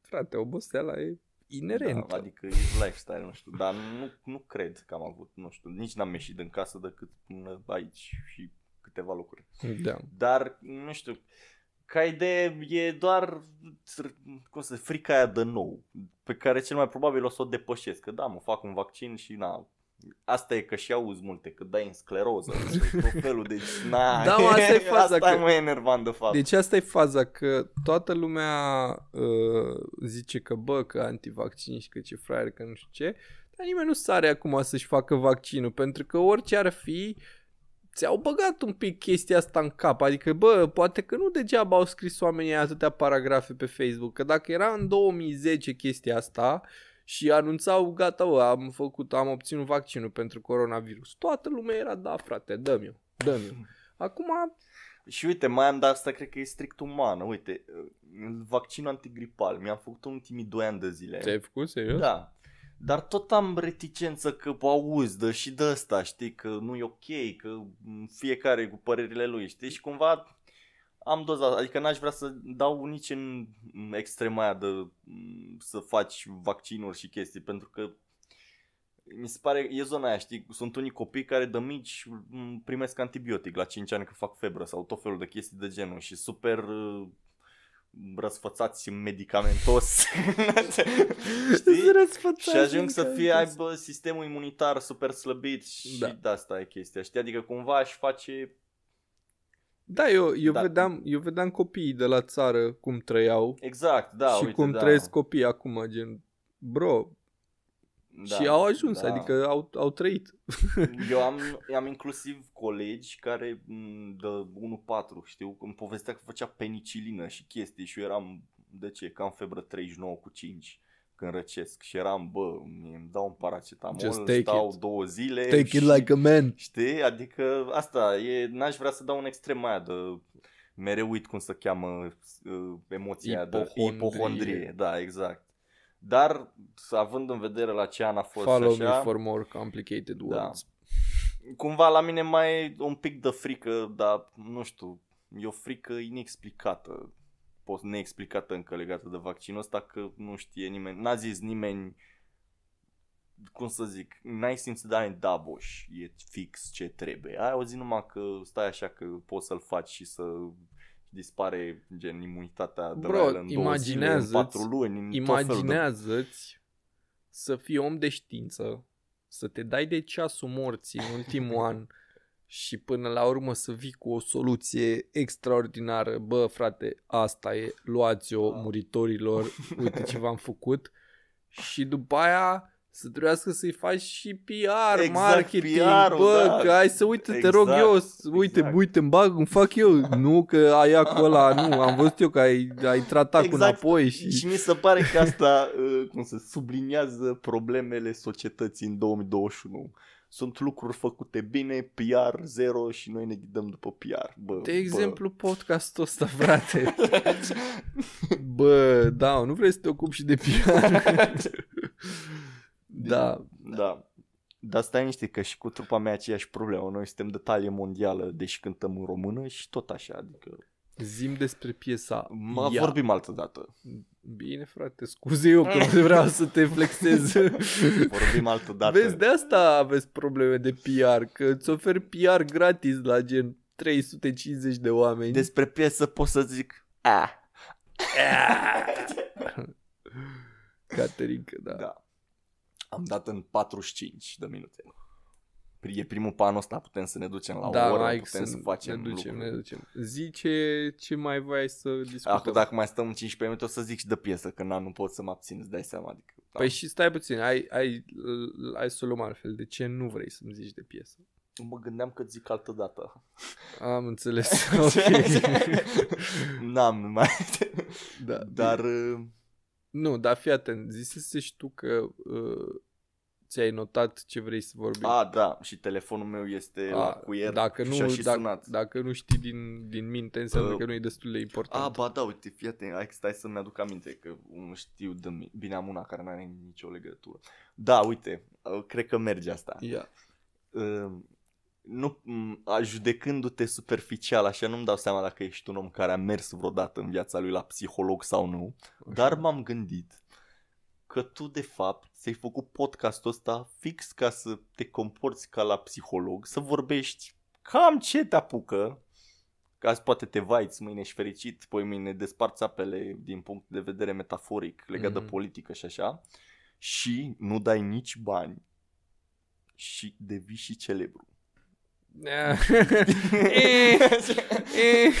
Frate, oboseala e inerent. Da, adică e lifestyle, nu știu, dar nu, nu cred că am avut, nu știu, nici n-am ieșit din casă decât până aici și câteva lucruri. Da. Dar, nu știu, ca idee, e doar, cum să frica aia de nou, pe care cel mai probabil o să o depășesc. Că da, mă fac un vaccin și na, Asta e că și auzi multe, că dai în scleroză, tot felul, deci na, da, mă, asta e faza asta că... mă enervant de fapt. Deci asta e faza, că toată lumea uh, zice că bă, că antivaccin și că ce fraier, că nu știu ce, dar nimeni nu sare acum să-și facă vaccinul, pentru că orice ar fi, uh, ți-au băgat un pic chestia asta în cap, adică bă, poate că nu degeaba au scris oamenii atâtea paragrafe pe Facebook, că dacă era în 2010 chestia asta și anunțau gata, bă, am făcut, am obținut vaccinul pentru coronavirus, toată lumea era da frate, dă-mi o dă-mi Acum și uite, mai am, dar asta cred că e strict umană. Uite, vaccinul antigripal, mi-am făcut un ultimii 2 ani de zile. Ți-ai făcut, serios? Da dar tot am reticență că auzi, dă și de asta, știi, că nu e ok, că fiecare cu părerile lui, știi, și cumva am doza, adică n-aș vrea să dau nici în extrema aia de mm, să faci vaccinuri și chestii, pentru că mi se pare, e zona aia, știi, sunt unii copii care de mici mm, primesc antibiotic la 5 ani că fac febră sau tot felul de chestii de genul și super răsfățați medicamentos Știi? Răsfățați și ajung să fie aibă sistemul imunitar super slăbit și da. de da, asta e chestia știi? adică cumva aș face da, eu, eu, da. Vedeam, eu vedeam copiii de la țară cum trăiau exact, da, și uite, cum da. trăiesc copiii acum, gen bro, da, și au ajuns, da. adică au, au trăit. Eu am, am inclusiv colegi care de 1-4, știu, îmi povestea că făcea penicilină și chestii și eu eram, de ce, cam febră 39 cu 5 când răcesc și eram, bă, îmi dau un paracetamol, Just take stau it. două zile. Take și, it like a man. Știi? Adică asta, e, n-aș vrea să dau un extrem mai de mereu uit cum se cheamă uh, emoția Ipohondrie. de ipohondrie. Da, exact. Dar având în vedere la ce an a fost Follow așa, me for more complicated da. words. Da. Cumva la mine mai e un pic de frică, dar nu știu, e o frică inexplicată, post neexplicată încă legată de vaccinul ăsta, că nu știe nimeni, n-a zis nimeni cum să zic, n-ai simțit de da, e fix ce trebuie. Ai auzit numai că stai așa că poți să-l faci și să dispare gen imunitatea de Bro, la în imaginează-ți, zile, în patru luni, în imaginează-ți de... să fii om de știință, să te dai de ceasul morții în ultimul an și până la urmă să vii cu o soluție extraordinară. Bă, frate, asta e, luați-o ah. muritorilor, uite ce v-am făcut. Și după aia să trebuiască să-i faci și PR, exact, marketing, PR-ul, bă, da. hai să uite, exact, te rog exact, eu, uite, exact. uite, îmi bag, îmi fac eu, nu că ai acolo, nu, am văzut eu că ai, ai tratat exact. cu înapoi. Și... și mi se pare că asta, uh, cum să subliniază problemele societății în 2021 sunt lucruri făcute bine, PR zero și noi ne ghidăm după PR. Bă, de exemplu, bă. podcastul ăsta, frate. bă, da, nu vrei să te ocupi și de PR? Da, da. Dar stai niște că și cu trupa mea aceeași problemă. Noi suntem de talie mondială, deși cântăm în română și tot așa, adică... Zim despre piesa Mă Ia. vorbim altă dată. Bine, frate, scuze eu că vreau să te flexez. vorbim altă dată. Vezi, de asta aveți probleme de PR, că îți oferi PR gratis la gen 350 de oameni. Despre piesă pot să zic... Ah. Caterinca, da. da am dat în 45 de minute. E primul panul ăsta, putem să ne ducem la da, o oră, like putem să, să facem ne ducem, lucruri. ne ducem. Zice ce mai vrei să discutăm. Acum dacă mai stăm 15 minute o să zic și de piesă, că na, nu pot să mă abțin, îți dai seama. Adică, da. Păi și stai puțin, ai, ai, ai să o luăm altfel, de ce nu vrei să-mi zici de piesă? Mă gândeam că zic altă dată. Am înțeles. N-am mai... da, Dar... Bine. Uh, nu, dar fii atent, zisese și tu că uh, ți-ai notat ce vrei să vorbim. A, da, și telefonul meu este A, la cuier dacă nu, și dacă, sunat. Dacă nu știi din, din minte, înseamnă uh, că nu e destul de important. A, ba da, uite, fii atent, hai, stai să-mi aduc aminte, că nu știu de bine am una care nu are nicio legătură. Da, uite, uh, cred că merge asta. Yeah. Uh, nu judecându-te superficial, așa nu-mi dau seama dacă ești un om care a mers vreodată în viața lui la psiholog sau nu, așa. dar m-am gândit că tu de fapt ți-ai făcut podcastul ăsta fix ca să te comporți ca la psiholog, să vorbești cam ce te apucă, că azi poate te vaiți, mâine și fericit, poi mâine desparți apele din punct de vedere metaforic legat mm-hmm. de mhm. politică și așa, și nu dai nici bani și devii și celebru. Eh. Eh.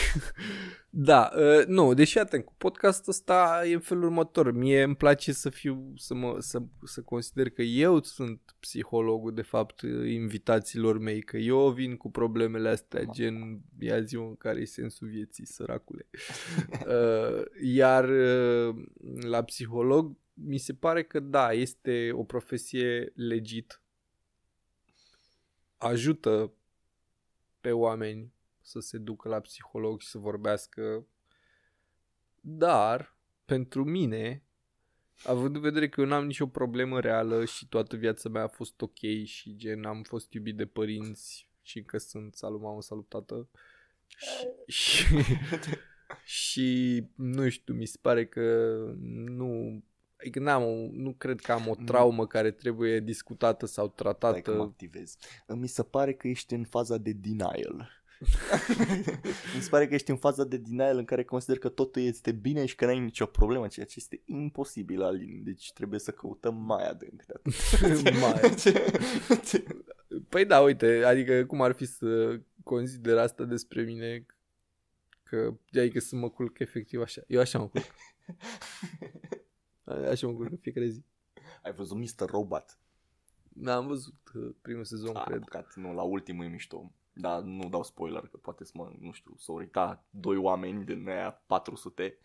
da, eh, nu, deși atent, cu podcastul ăsta e în felul următor. Mie îmi place să fiu, să, mă, să, să consider că eu sunt psihologul, de fapt, invitațiilor mei, că eu vin cu problemele astea, Mama. gen, ia ziua în care e sensul vieții, săracule. Iar la psiholog, mi se pare că da, este o profesie legit, ajută pe oameni să se ducă la psiholog și să vorbească, dar pentru mine, având în vedere că eu n-am nicio problemă reală și toată viața mea a fost ok și gen am fost iubit de părinți și încă sunt salut mamă, salut tată și, și, și nu știu, mi se pare că nu Adică n-am, nu cred că am o mm. traumă mm. care trebuie discutată sau tratată. Hai că mă activez. Mi se pare că ești în faza de denial. Mi se pare că ești în faza de denial în care consider că totul este bine și că n-ai nicio problemă, ceea ce este imposibil, Alin. Deci trebuie să căutăm mai adânc. mai. păi da, uite, adică cum ar fi să consider asta despre mine că, adică să mă culc efectiv așa. Eu așa mă culc. Așa mă gândesc în fiecare zi. Ai văzut Mr. Robot? Da, am văzut uh, primul sezon, A, cred. Păcat, nu, la ultimul e mișto. Dar nu dau spoiler, că poate să mă, nu știu, să uita doi oameni din aia 400.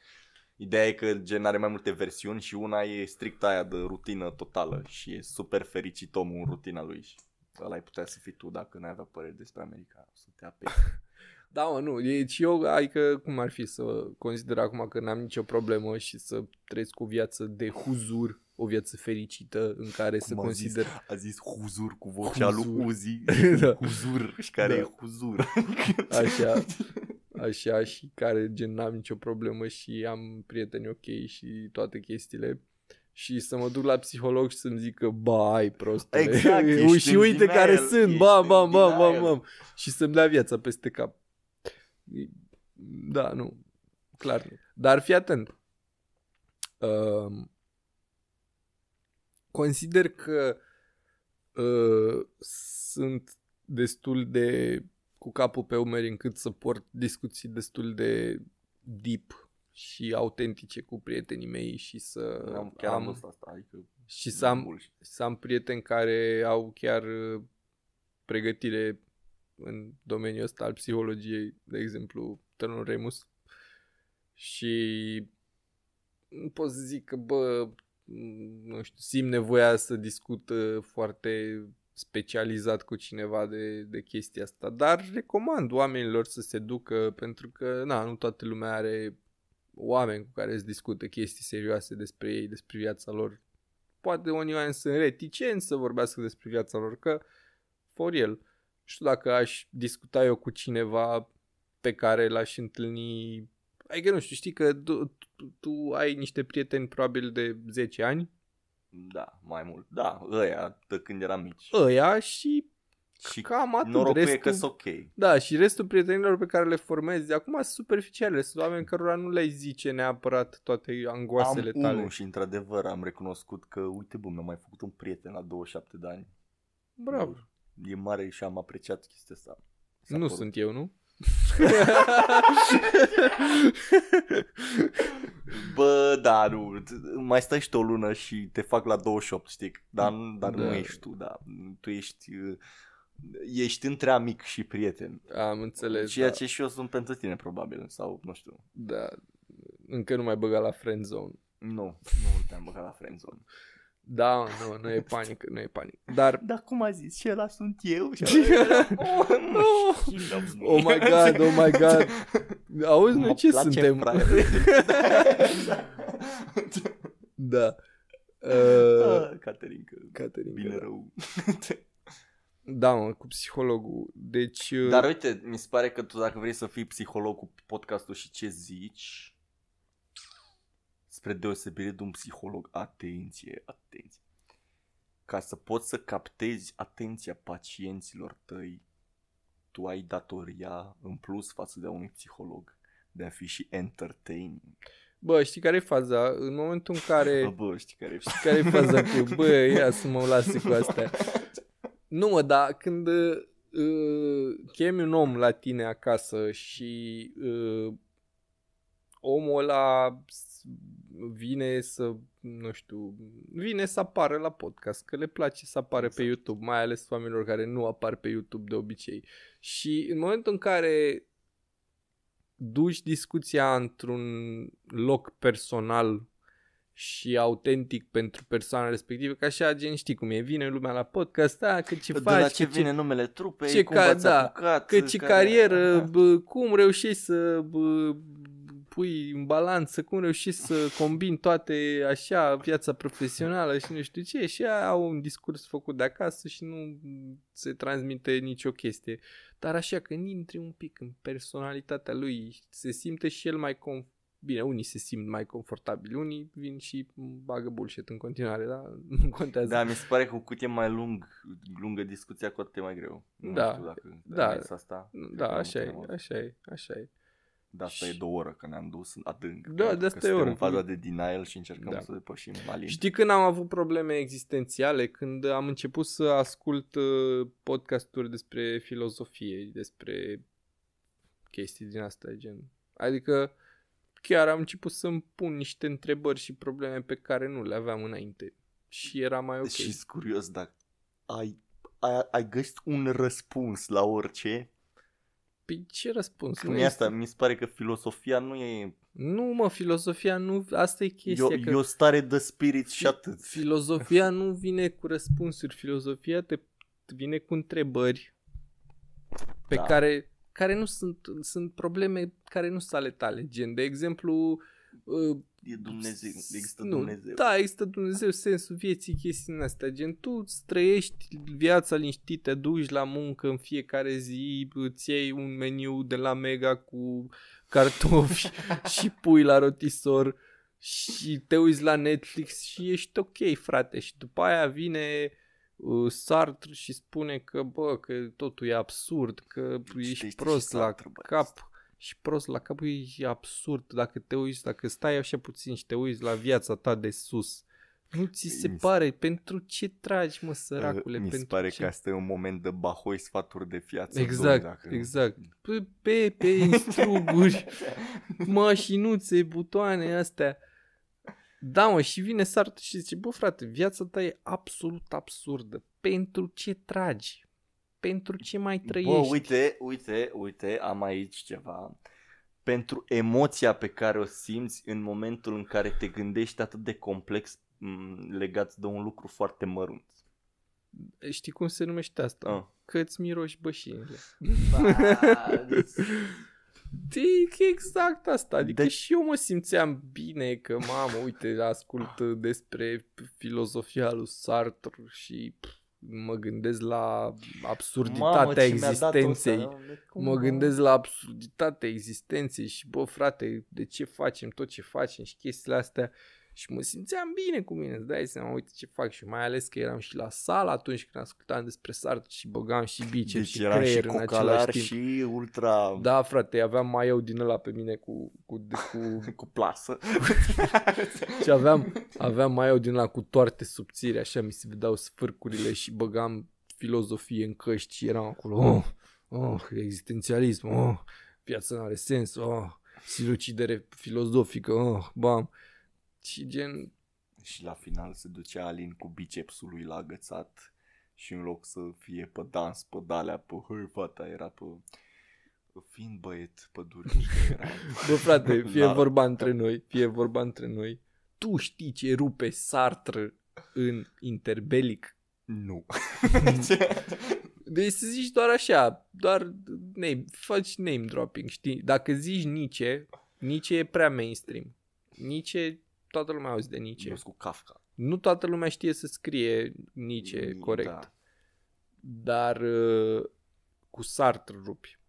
Ideea e că gen are mai multe versiuni și una e strict aia de rutină totală și e super fericit omul în rutina lui și ăla ai putea să fii tu dacă n-ai avea păreri despre America, să te apeși. Da, mă, nu, deci eu, adică cum ar fi să consider acum că n-am nicio problemă și să trăiesc o viață de huzur, o viață fericită în care cum să a consider... Zis, a zis huzur cu vocea huzur. lui Uzi, da. huzur, și care da. e huzur. Așa, așa și care gen n-am nicio problemă și am prieteni ok și toate chestiile și să mă duc la psiholog și să-mi zică, ba, ai prost. Exact, și uite care el, sunt, ba, ba, ba, ba, ba, și să-mi dea viața peste cap. Da, nu. Clar Dar fii atent. Uh, consider că uh, sunt destul de cu capul pe umeri încât să port discuții destul de deep și autentice cu prietenii mei și să am, chiar am, am asta, adică și să am, să am prieteni care au chiar uh, pregătire în domeniul ăsta al psihologiei, de exemplu, Tânul Remus. Și nu pot să zic că, bă, nu știu, simt nevoia să discut ă, foarte specializat cu cineva de, de chestia asta, dar recomand oamenilor să se ducă pentru că, na, nu toată lumea are oameni cu care îți discută chestii serioase despre ei, despre viața lor. Poate unii oameni sunt reticenți să vorbească despre viața lor, că for el știu dacă aș discuta eu cu cineva pe care l-aș întâlni... Adică nu știu, știi că tu, tu, tu ai niște prieteni probabil de 10 ani. Da, mai mult. Da, ăia de când eram mici. Ăia și și cam atât. Norocul restul, e că ok. Da, și restul prietenilor pe care le formezi de acum sunt superficiale. Sunt oameni cărora nu le zice neapărat toate angoasele am tale. Am și într-adevăr am recunoscut că, uite, bă, mi-am mai făcut un prieten la 27 de ani. Bravo e mare și am apreciat chestia asta. S-a nu părut. sunt eu, nu? Bă, da, nu, mai stai și o lună și te fac la 28, știi, dar, dar da. nu ești tu, da, tu ești, uh, ești între amic și prieten. Am înțeles, Ceea da. ce și eu sunt pentru tine, probabil, sau nu știu. Da, încă nu mai băga la friendzone Nu, nu te-am băgat la friendzone da, nu, nu e panică, nu e panică. Dar... Dar cum a zis? Și ăla sunt eu? Și oh, no. oh my god, oh my god. Auzi, noi ce suntem? da. Uh, ah, Caterinca. Caterinca. bine da. rău. Da, mă, cu psihologul. Deci... Dar uh, uite, mi se pare că tu dacă vrei să fii psiholog cu podcastul și ce zici, spre deosebire de un psiholog, atenție, atenție, ca să poți să captezi atenția pacienților tăi, tu ai datoria în plus față de un psiholog de a fi și entertaining. Bă, știi care e faza? În momentul în care... Bă, bă știi care e faza? Știi care faza cu... Bă, ia să mă lase cu astea. Nu mă, dar când uh, chemi un om la tine acasă și uh, omul ăla vine să, nu știu, vine să apară la podcast, că le place să apară exact. pe YouTube, mai ales oamenilor care nu apar pe YouTube de obicei. Și în momentul în care duci discuția într-un loc personal și autentic pentru persoana respectivă, că așa gen știi cum e, vine lumea la podcast, da, că ce de faci, la ce vine ce, numele trupei, ce cum ca, da, apucat, că ce care, carieră, da. bă, cum reușești să bă, pui în balanță, cum reușești să combini toate așa, viața profesională și nu știu ce, și au un discurs făcut de acasă și nu se transmite nicio chestie. Dar așa că intri un pic în personalitatea lui, se simte și el mai conf- Bine, unii se simt mai confortabili, unii vin și bagă bullshit în continuare, dar nu contează. Da, mi se pare că cu cât e mai lung, lungă discuția, cu atât e mai greu. Nu da, știu dacă da, asta. Da, așa e, așa e, așa e. De asta și... e două oră că ne-am dus adânc. Da, de asta e oră. în faza da. de denial și încercăm da. să depășim alin. Știi când am avut probleme existențiale? Când am început să ascult uh, podcasturi despre filozofie, despre chestii din asta, gen. Adică chiar am început să-mi pun niște întrebări și probleme pe care nu le aveam înainte. Și era mai ok. Și curios dacă ai, ai, ai găsit un răspuns la orice Păi ce răspuns? nu asta, mi se pare că filosofia nu e... Nu mă, filosofia nu, asta e chestia. E, că... e o stare de spirit și atât. Filosofia nu vine cu răspunsuri, Filosofia te vine cu întrebări pe da. care, care nu sunt, sunt probleme care nu sunt ale tale. Gen, de exemplu, uh, Uh, e Dumnezeu, există nu, Dumnezeu. Da, există Dumnezeu, sensul vieții, chestii în astea. Gen, tu trăiești viața liniștită, duci la muncă în fiecare zi, îți iei un meniu de la Mega cu cartofi și pui la rotisor și te uiți la Netflix și ești ok, frate. Și după aia vine uh, Sartre și spune că, bă, că totul e absurd, că Citești ești prost la bă, cap și prost la capul e absurd dacă te uiți, dacă stai așa puțin și te uiți la viața ta de sus. Nu ți se mi pare? Se... Pentru ce tragi, mă, săracule? Mi se pentru pare ce... că asta e un moment de bahoi sfaturi de viață. Exact, domn, dacă... exact. Păi, pe, pe struguri, mașinuțe, butoane astea. Da, mă, și vine sartă și zice, bă, frate, viața ta e absolut absurdă. Pentru ce tragi? pentru ce mai trăiești. Bă, uite, uite, uite, am aici ceva. Pentru emoția pe care o simți în momentul în care te gândești atât de complex m- legat de un lucru foarte mărunt. Știi cum se numește asta? Ah. Că-ți miroși bășinile. Dic, deci- deci, exact asta. Adică de... Deci- și eu mă simțeam bine că, mamă, uite, ascult despre filozofia lui Sartre și pff, mă gândesc la absurditatea Mamă, existenței. Asta, mă gândesc la absurditatea existenței și, bă, frate, de ce facem tot ce facem și chestiile astea. Uh, și mă simțeam bine cu mine, îți dai seama, uite ce fac și mai ales că eram și la sală atunci când ascultam despre sart și băgam și bice deci și creier și în același timp. și ultra... Da, frate, aveam mai eu din ăla pe mine cu... Cu, cu... cu plasă. și aveam, aveam mai eu din ăla cu toarte subțiri, așa mi se vedeau sfârcurile și băgam filozofie în căști și eram acolo, oh, oh, oh existențialism, oh, piața nu are sens, oh, silucidere filozofică, oh, bam și gen... Și la final se ducea Alin cu bicepsul lui la agățat și în loc să fie pe dans, pe dalea, pe hăi, fata era pe... Fiind băiet pădurii era... Bă, frate, fie la... vorba între noi, fie vorba între noi. Tu știi ce rupe Sartre în interbelic? Nu. Deci să zici doar așa, doar name, faci name dropping, știi? Dacă zici Nice, Nice e prea mainstream. Nice toată lumea auzi de Nietzsche. cu Kafka. Nu toată lumea știe să scrie Nietzsche mm, corect. Da. Dar uh, cu Sartre rupi.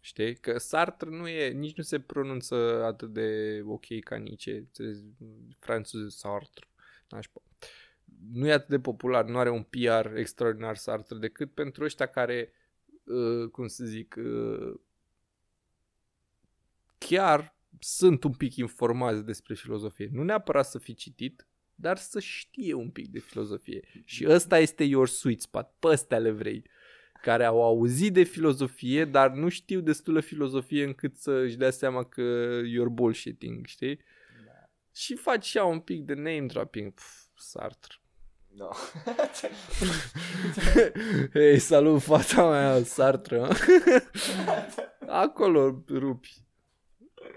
Știi? Că Sartre nu e, nici nu se pronunță atât de ok ca Nietzsche. Franțuz Sartre. Nașpa. Nu e atât de popular, nu are un PR extraordinar Sartre decât pentru ăștia care, uh, cum să zic, uh, chiar sunt un pic informați despre filozofie. Nu neapărat să fi citit, dar să știe un pic de filozofie. Și ăsta este your sweet spot, pe astea le vrei. Care au auzit de filozofie, dar nu știu destulă filozofie încât să își dea seama că you're bullshitting, știi? Da. Și faci și un pic de name dropping. Pf, Sartre. No. Hei, salut fata mea, Sartre. Acolo rupi.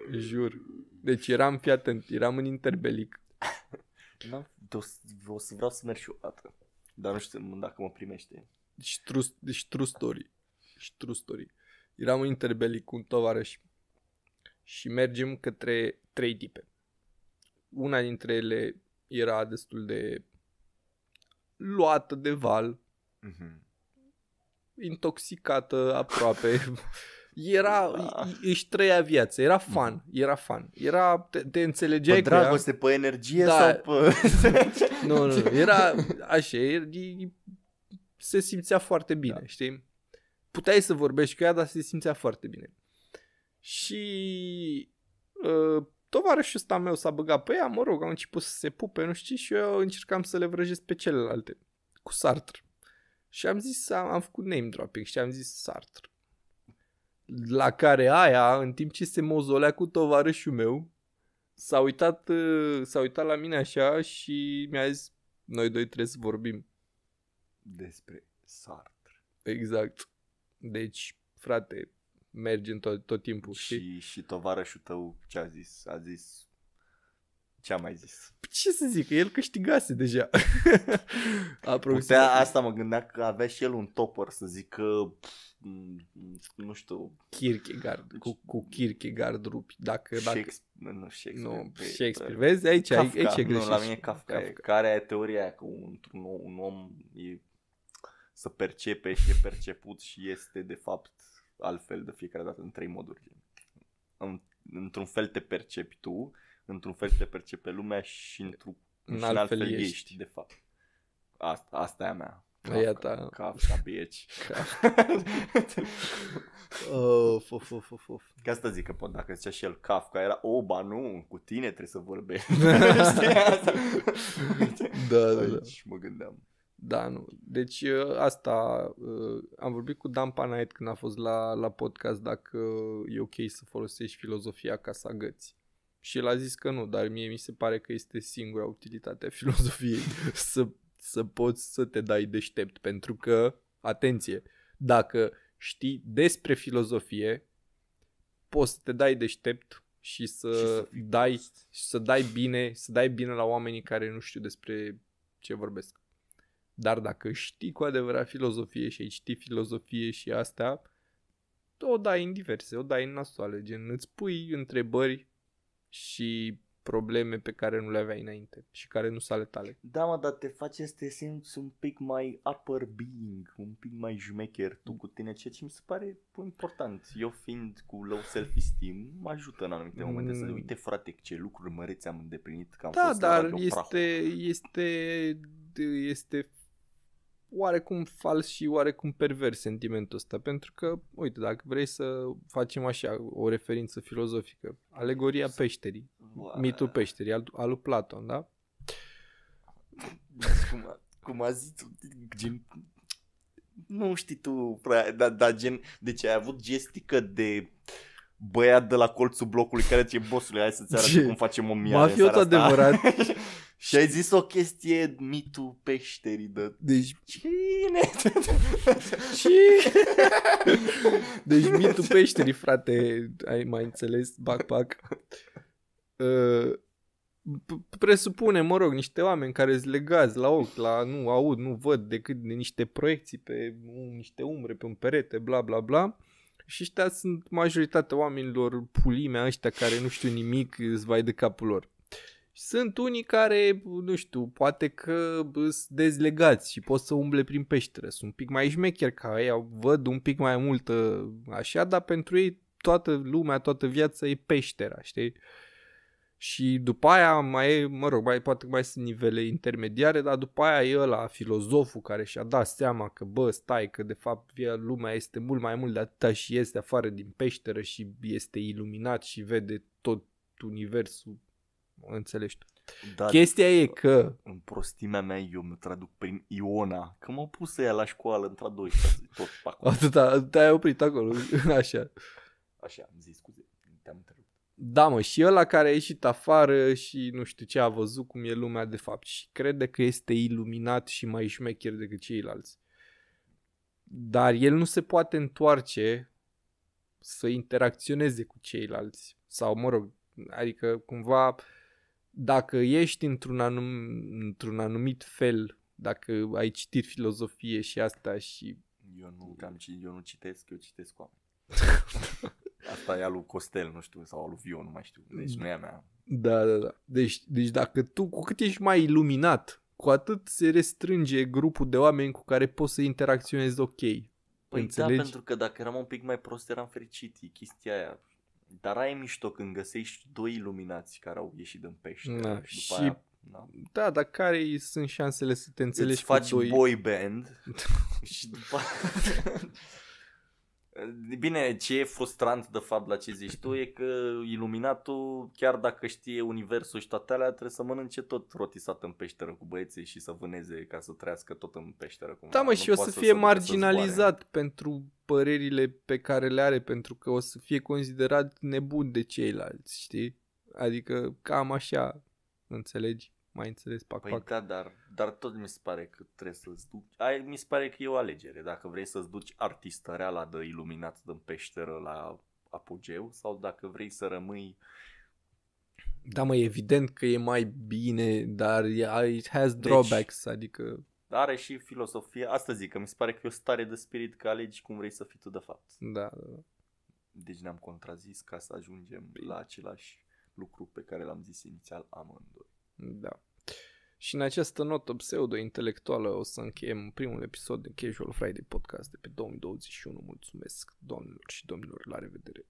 Jur. Deci eram, fii atent, eram în interbelic. Da? O să vreau să merg și o dată. Dar nu știu dacă mă primește. Deci true, deci true story. Deci true story. Eram în interbelic cu un tovarăș și mergem către trei tipe. Una dintre ele era destul de luată de val, mm-hmm. intoxicată aproape. Era, da. își trăia viața, era mm. fan, era fan, era, te, te înțelegeai pe dragoste, că... pe energie da. sau pe... nu, nu, era așa, se simțea foarte bine, da. știi? Puteai să vorbești cu ea, dar se simțea foarte bine. Și uh, tovarășul ăsta meu s-a băgat pe ea, mă rog, au început să se pupe, nu știu, și eu încercam să le vrăjesc pe celelalte, cu Sartre. Și am zis, am, am făcut name dropping și am zis Sartre. La care aia, în timp ce se mozolea cu tovarășul meu, s-a uitat, uh, s-a uitat la mine așa și mi-a zis, noi doi trebuie să vorbim. Despre Sartre. Exact. Deci, frate, mergi în tot, tot timpul, și, și Și tovarășul tău ce a zis? A zis, ce am mai zis? Păi ce să zic, el câștigase deja. Putea, asta mă gândeam că avea și el un topper să zic că nu știu Kierkegaard deci- cu, cu Kierkegaard rupi dacă, dacă... Shakespeare, nu Shakespeare, nu, pe, vezi aici, Kafka, aici e greșit nu, la mine Kafka, Kafka. care e teoria că un, un, un om e, să percepe și e perceput și este de fapt altfel de fiecare dată în trei moduri în, într-un fel te percepi tu într-un fel te percepe lumea și într-un în alt altfel, fel ești. ești, de fapt. Asta, asta e a mea. Ca, Kafka, bitch. of, of, of, of, of. Că asta zic că pot, dacă zicea și el Kafka, era, o, oh, ba nu, cu tine trebuie să vorbești. da, da, da. mă gândeam. Da, nu. Deci ă, asta, ă, am vorbit cu Dan Panait când a fost la, la podcast dacă e ok să folosești filozofia ca să agăți. Și el a zis că nu, dar mie mi se pare că este singura utilitate a filozofiei să, să poți să te dai deștept. Pentru că, atenție, dacă știi despre filozofie, poți să te dai deștept și să, și să dai și să dai bine, să dai bine la oamenii care nu știu despre ce vorbesc. Dar dacă știi cu adevărat filozofie și ai citit filozofie și astea, o dai în diverse, o dai în nasoale, gen îți pui întrebări și probleme pe care nu le aveai înainte și care nu sunt ale tale. Da, mă, dar te face să te simți un pic mai upper being, un pic mai jmecher tu cu tine, ceea ce mi se pare important. Eu fiind cu low self-esteem, mă ajută în anumite momente mm. să uite, frate, ce lucruri măreți am îndeplinit, că am da, fost dar este, este, este oarecum fals și oarecum pervers sentimentul ăsta, pentru că, uite, dacă vrei să facem așa o referință filozofică, alegoria peșterii, Oare. mitul peșterii al, al lui Platon, da? Cum a, cum a zis, gen, nu știi tu, prea, dar da, gen, deci ai avut gestică de băiat de la colțul blocului care ce bossule, hai să-ți arăt cum facem o miară Mafiot adevărat. Și ai zis o chestie mitul peșterii de... Deci... Cine? Cine? deci mitul peșterii, frate, ai mai înțeles? Bac, bac. Uh, presupune, mă rog, niște oameni care îți legați la ochi, la nu aud, nu văd decât de niște proiecții pe um, niște umbre, pe un perete, bla bla bla. Și ăștia sunt majoritatea oamenilor pulimea ăștia care nu știu nimic, îți vai de capul lor. Sunt unii care, nu știu, poate că sunt dezlegați și pot să umble prin peșteră. Sunt un pic mai șmecher ca ei, văd un pic mai multă așa, dar pentru ei toată lumea, toată viața e peștera, știi? Și după aia mai e, mă rog, mai, poate mai sunt nivele intermediare, dar după aia e ăla, filozoful care și-a dat seama că, bă, stai, că de fapt lumea este mult mai mult de atâta și este afară din peșteră și este iluminat și vede tot universul înțelegi tu. Da, Chestia e că... În prostimea mea eu mă traduc prin Iona, că m-au pus ea la școală între 12 tot pe acolo. Atâta, te-ai oprit acolo, așa. Așa, am zis, scuze, te-am întrebat. Da, mă, și ăla care a ieșit afară și nu știu ce a văzut cum e lumea de fapt și crede că este iluminat și mai șmecher decât ceilalți. Dar el nu se poate întoarce să interacționeze cu ceilalți. Sau, mă rog, adică cumva uh, dacă ești într-un, anum, într-un anumit fel, dacă ai citit filozofie și asta și... Eu nu, am, eu nu citesc, eu citesc oameni. asta e al lui Costel, nu știu, sau al lui Vion, nu mai știu. Deci nu e a mea. Da, da, da. Deci, deci dacă tu, cu cât ești mai iluminat, cu atât se restrânge grupul de oameni cu care poți să interacționezi ok. Păi da, înțelegi? da, pentru că dacă eram un pic mai prost, eram fericit. E chestia aia. Dar ai mișto când găsești doi iluminați care au ieșit din pește. Da, și, și aia, da. da, dar care sunt șansele să te înțelegi Îți faci cu doi... boy band și după Bine, ce e frustrant de fapt la ce zici tu e că iluminatul, chiar dacă știe universul și toate alea, trebuie să mănânce tot rotisat în peșteră cu băieții și să vâneze ca să trăiască tot în peșteră. Cumva. Da, mă, nu și o să fie să marginalizat să pentru părerile pe care le are, pentru că o să fie considerat nebun de ceilalți, știi? Adică cam așa, înțelegi? mai înțeles, pac, păi pac. da, dar, dar tot mi se pare că trebuie să-ți duci, ai, mi se pare că e o alegere, dacă vrei să-ți duci reala de iluminat din peșteră la apogeu sau dacă vrei să rămâi da, mă, evident că e mai bine, dar it has deci drawbacks, deci, adică... Are și filosofia. asta zic, că mi se pare că e o stare de spirit că alegi cum vrei să fii tu de fapt. Da, da, da. Deci ne-am contrazis ca să ajungem la același lucru pe care l-am zis inițial amândoi. Da. Și în această notă pseudo-intelectuală o să încheiem primul episod de Casual Friday Podcast de pe 2021. Mulțumesc, domnilor și domnilor, la revedere!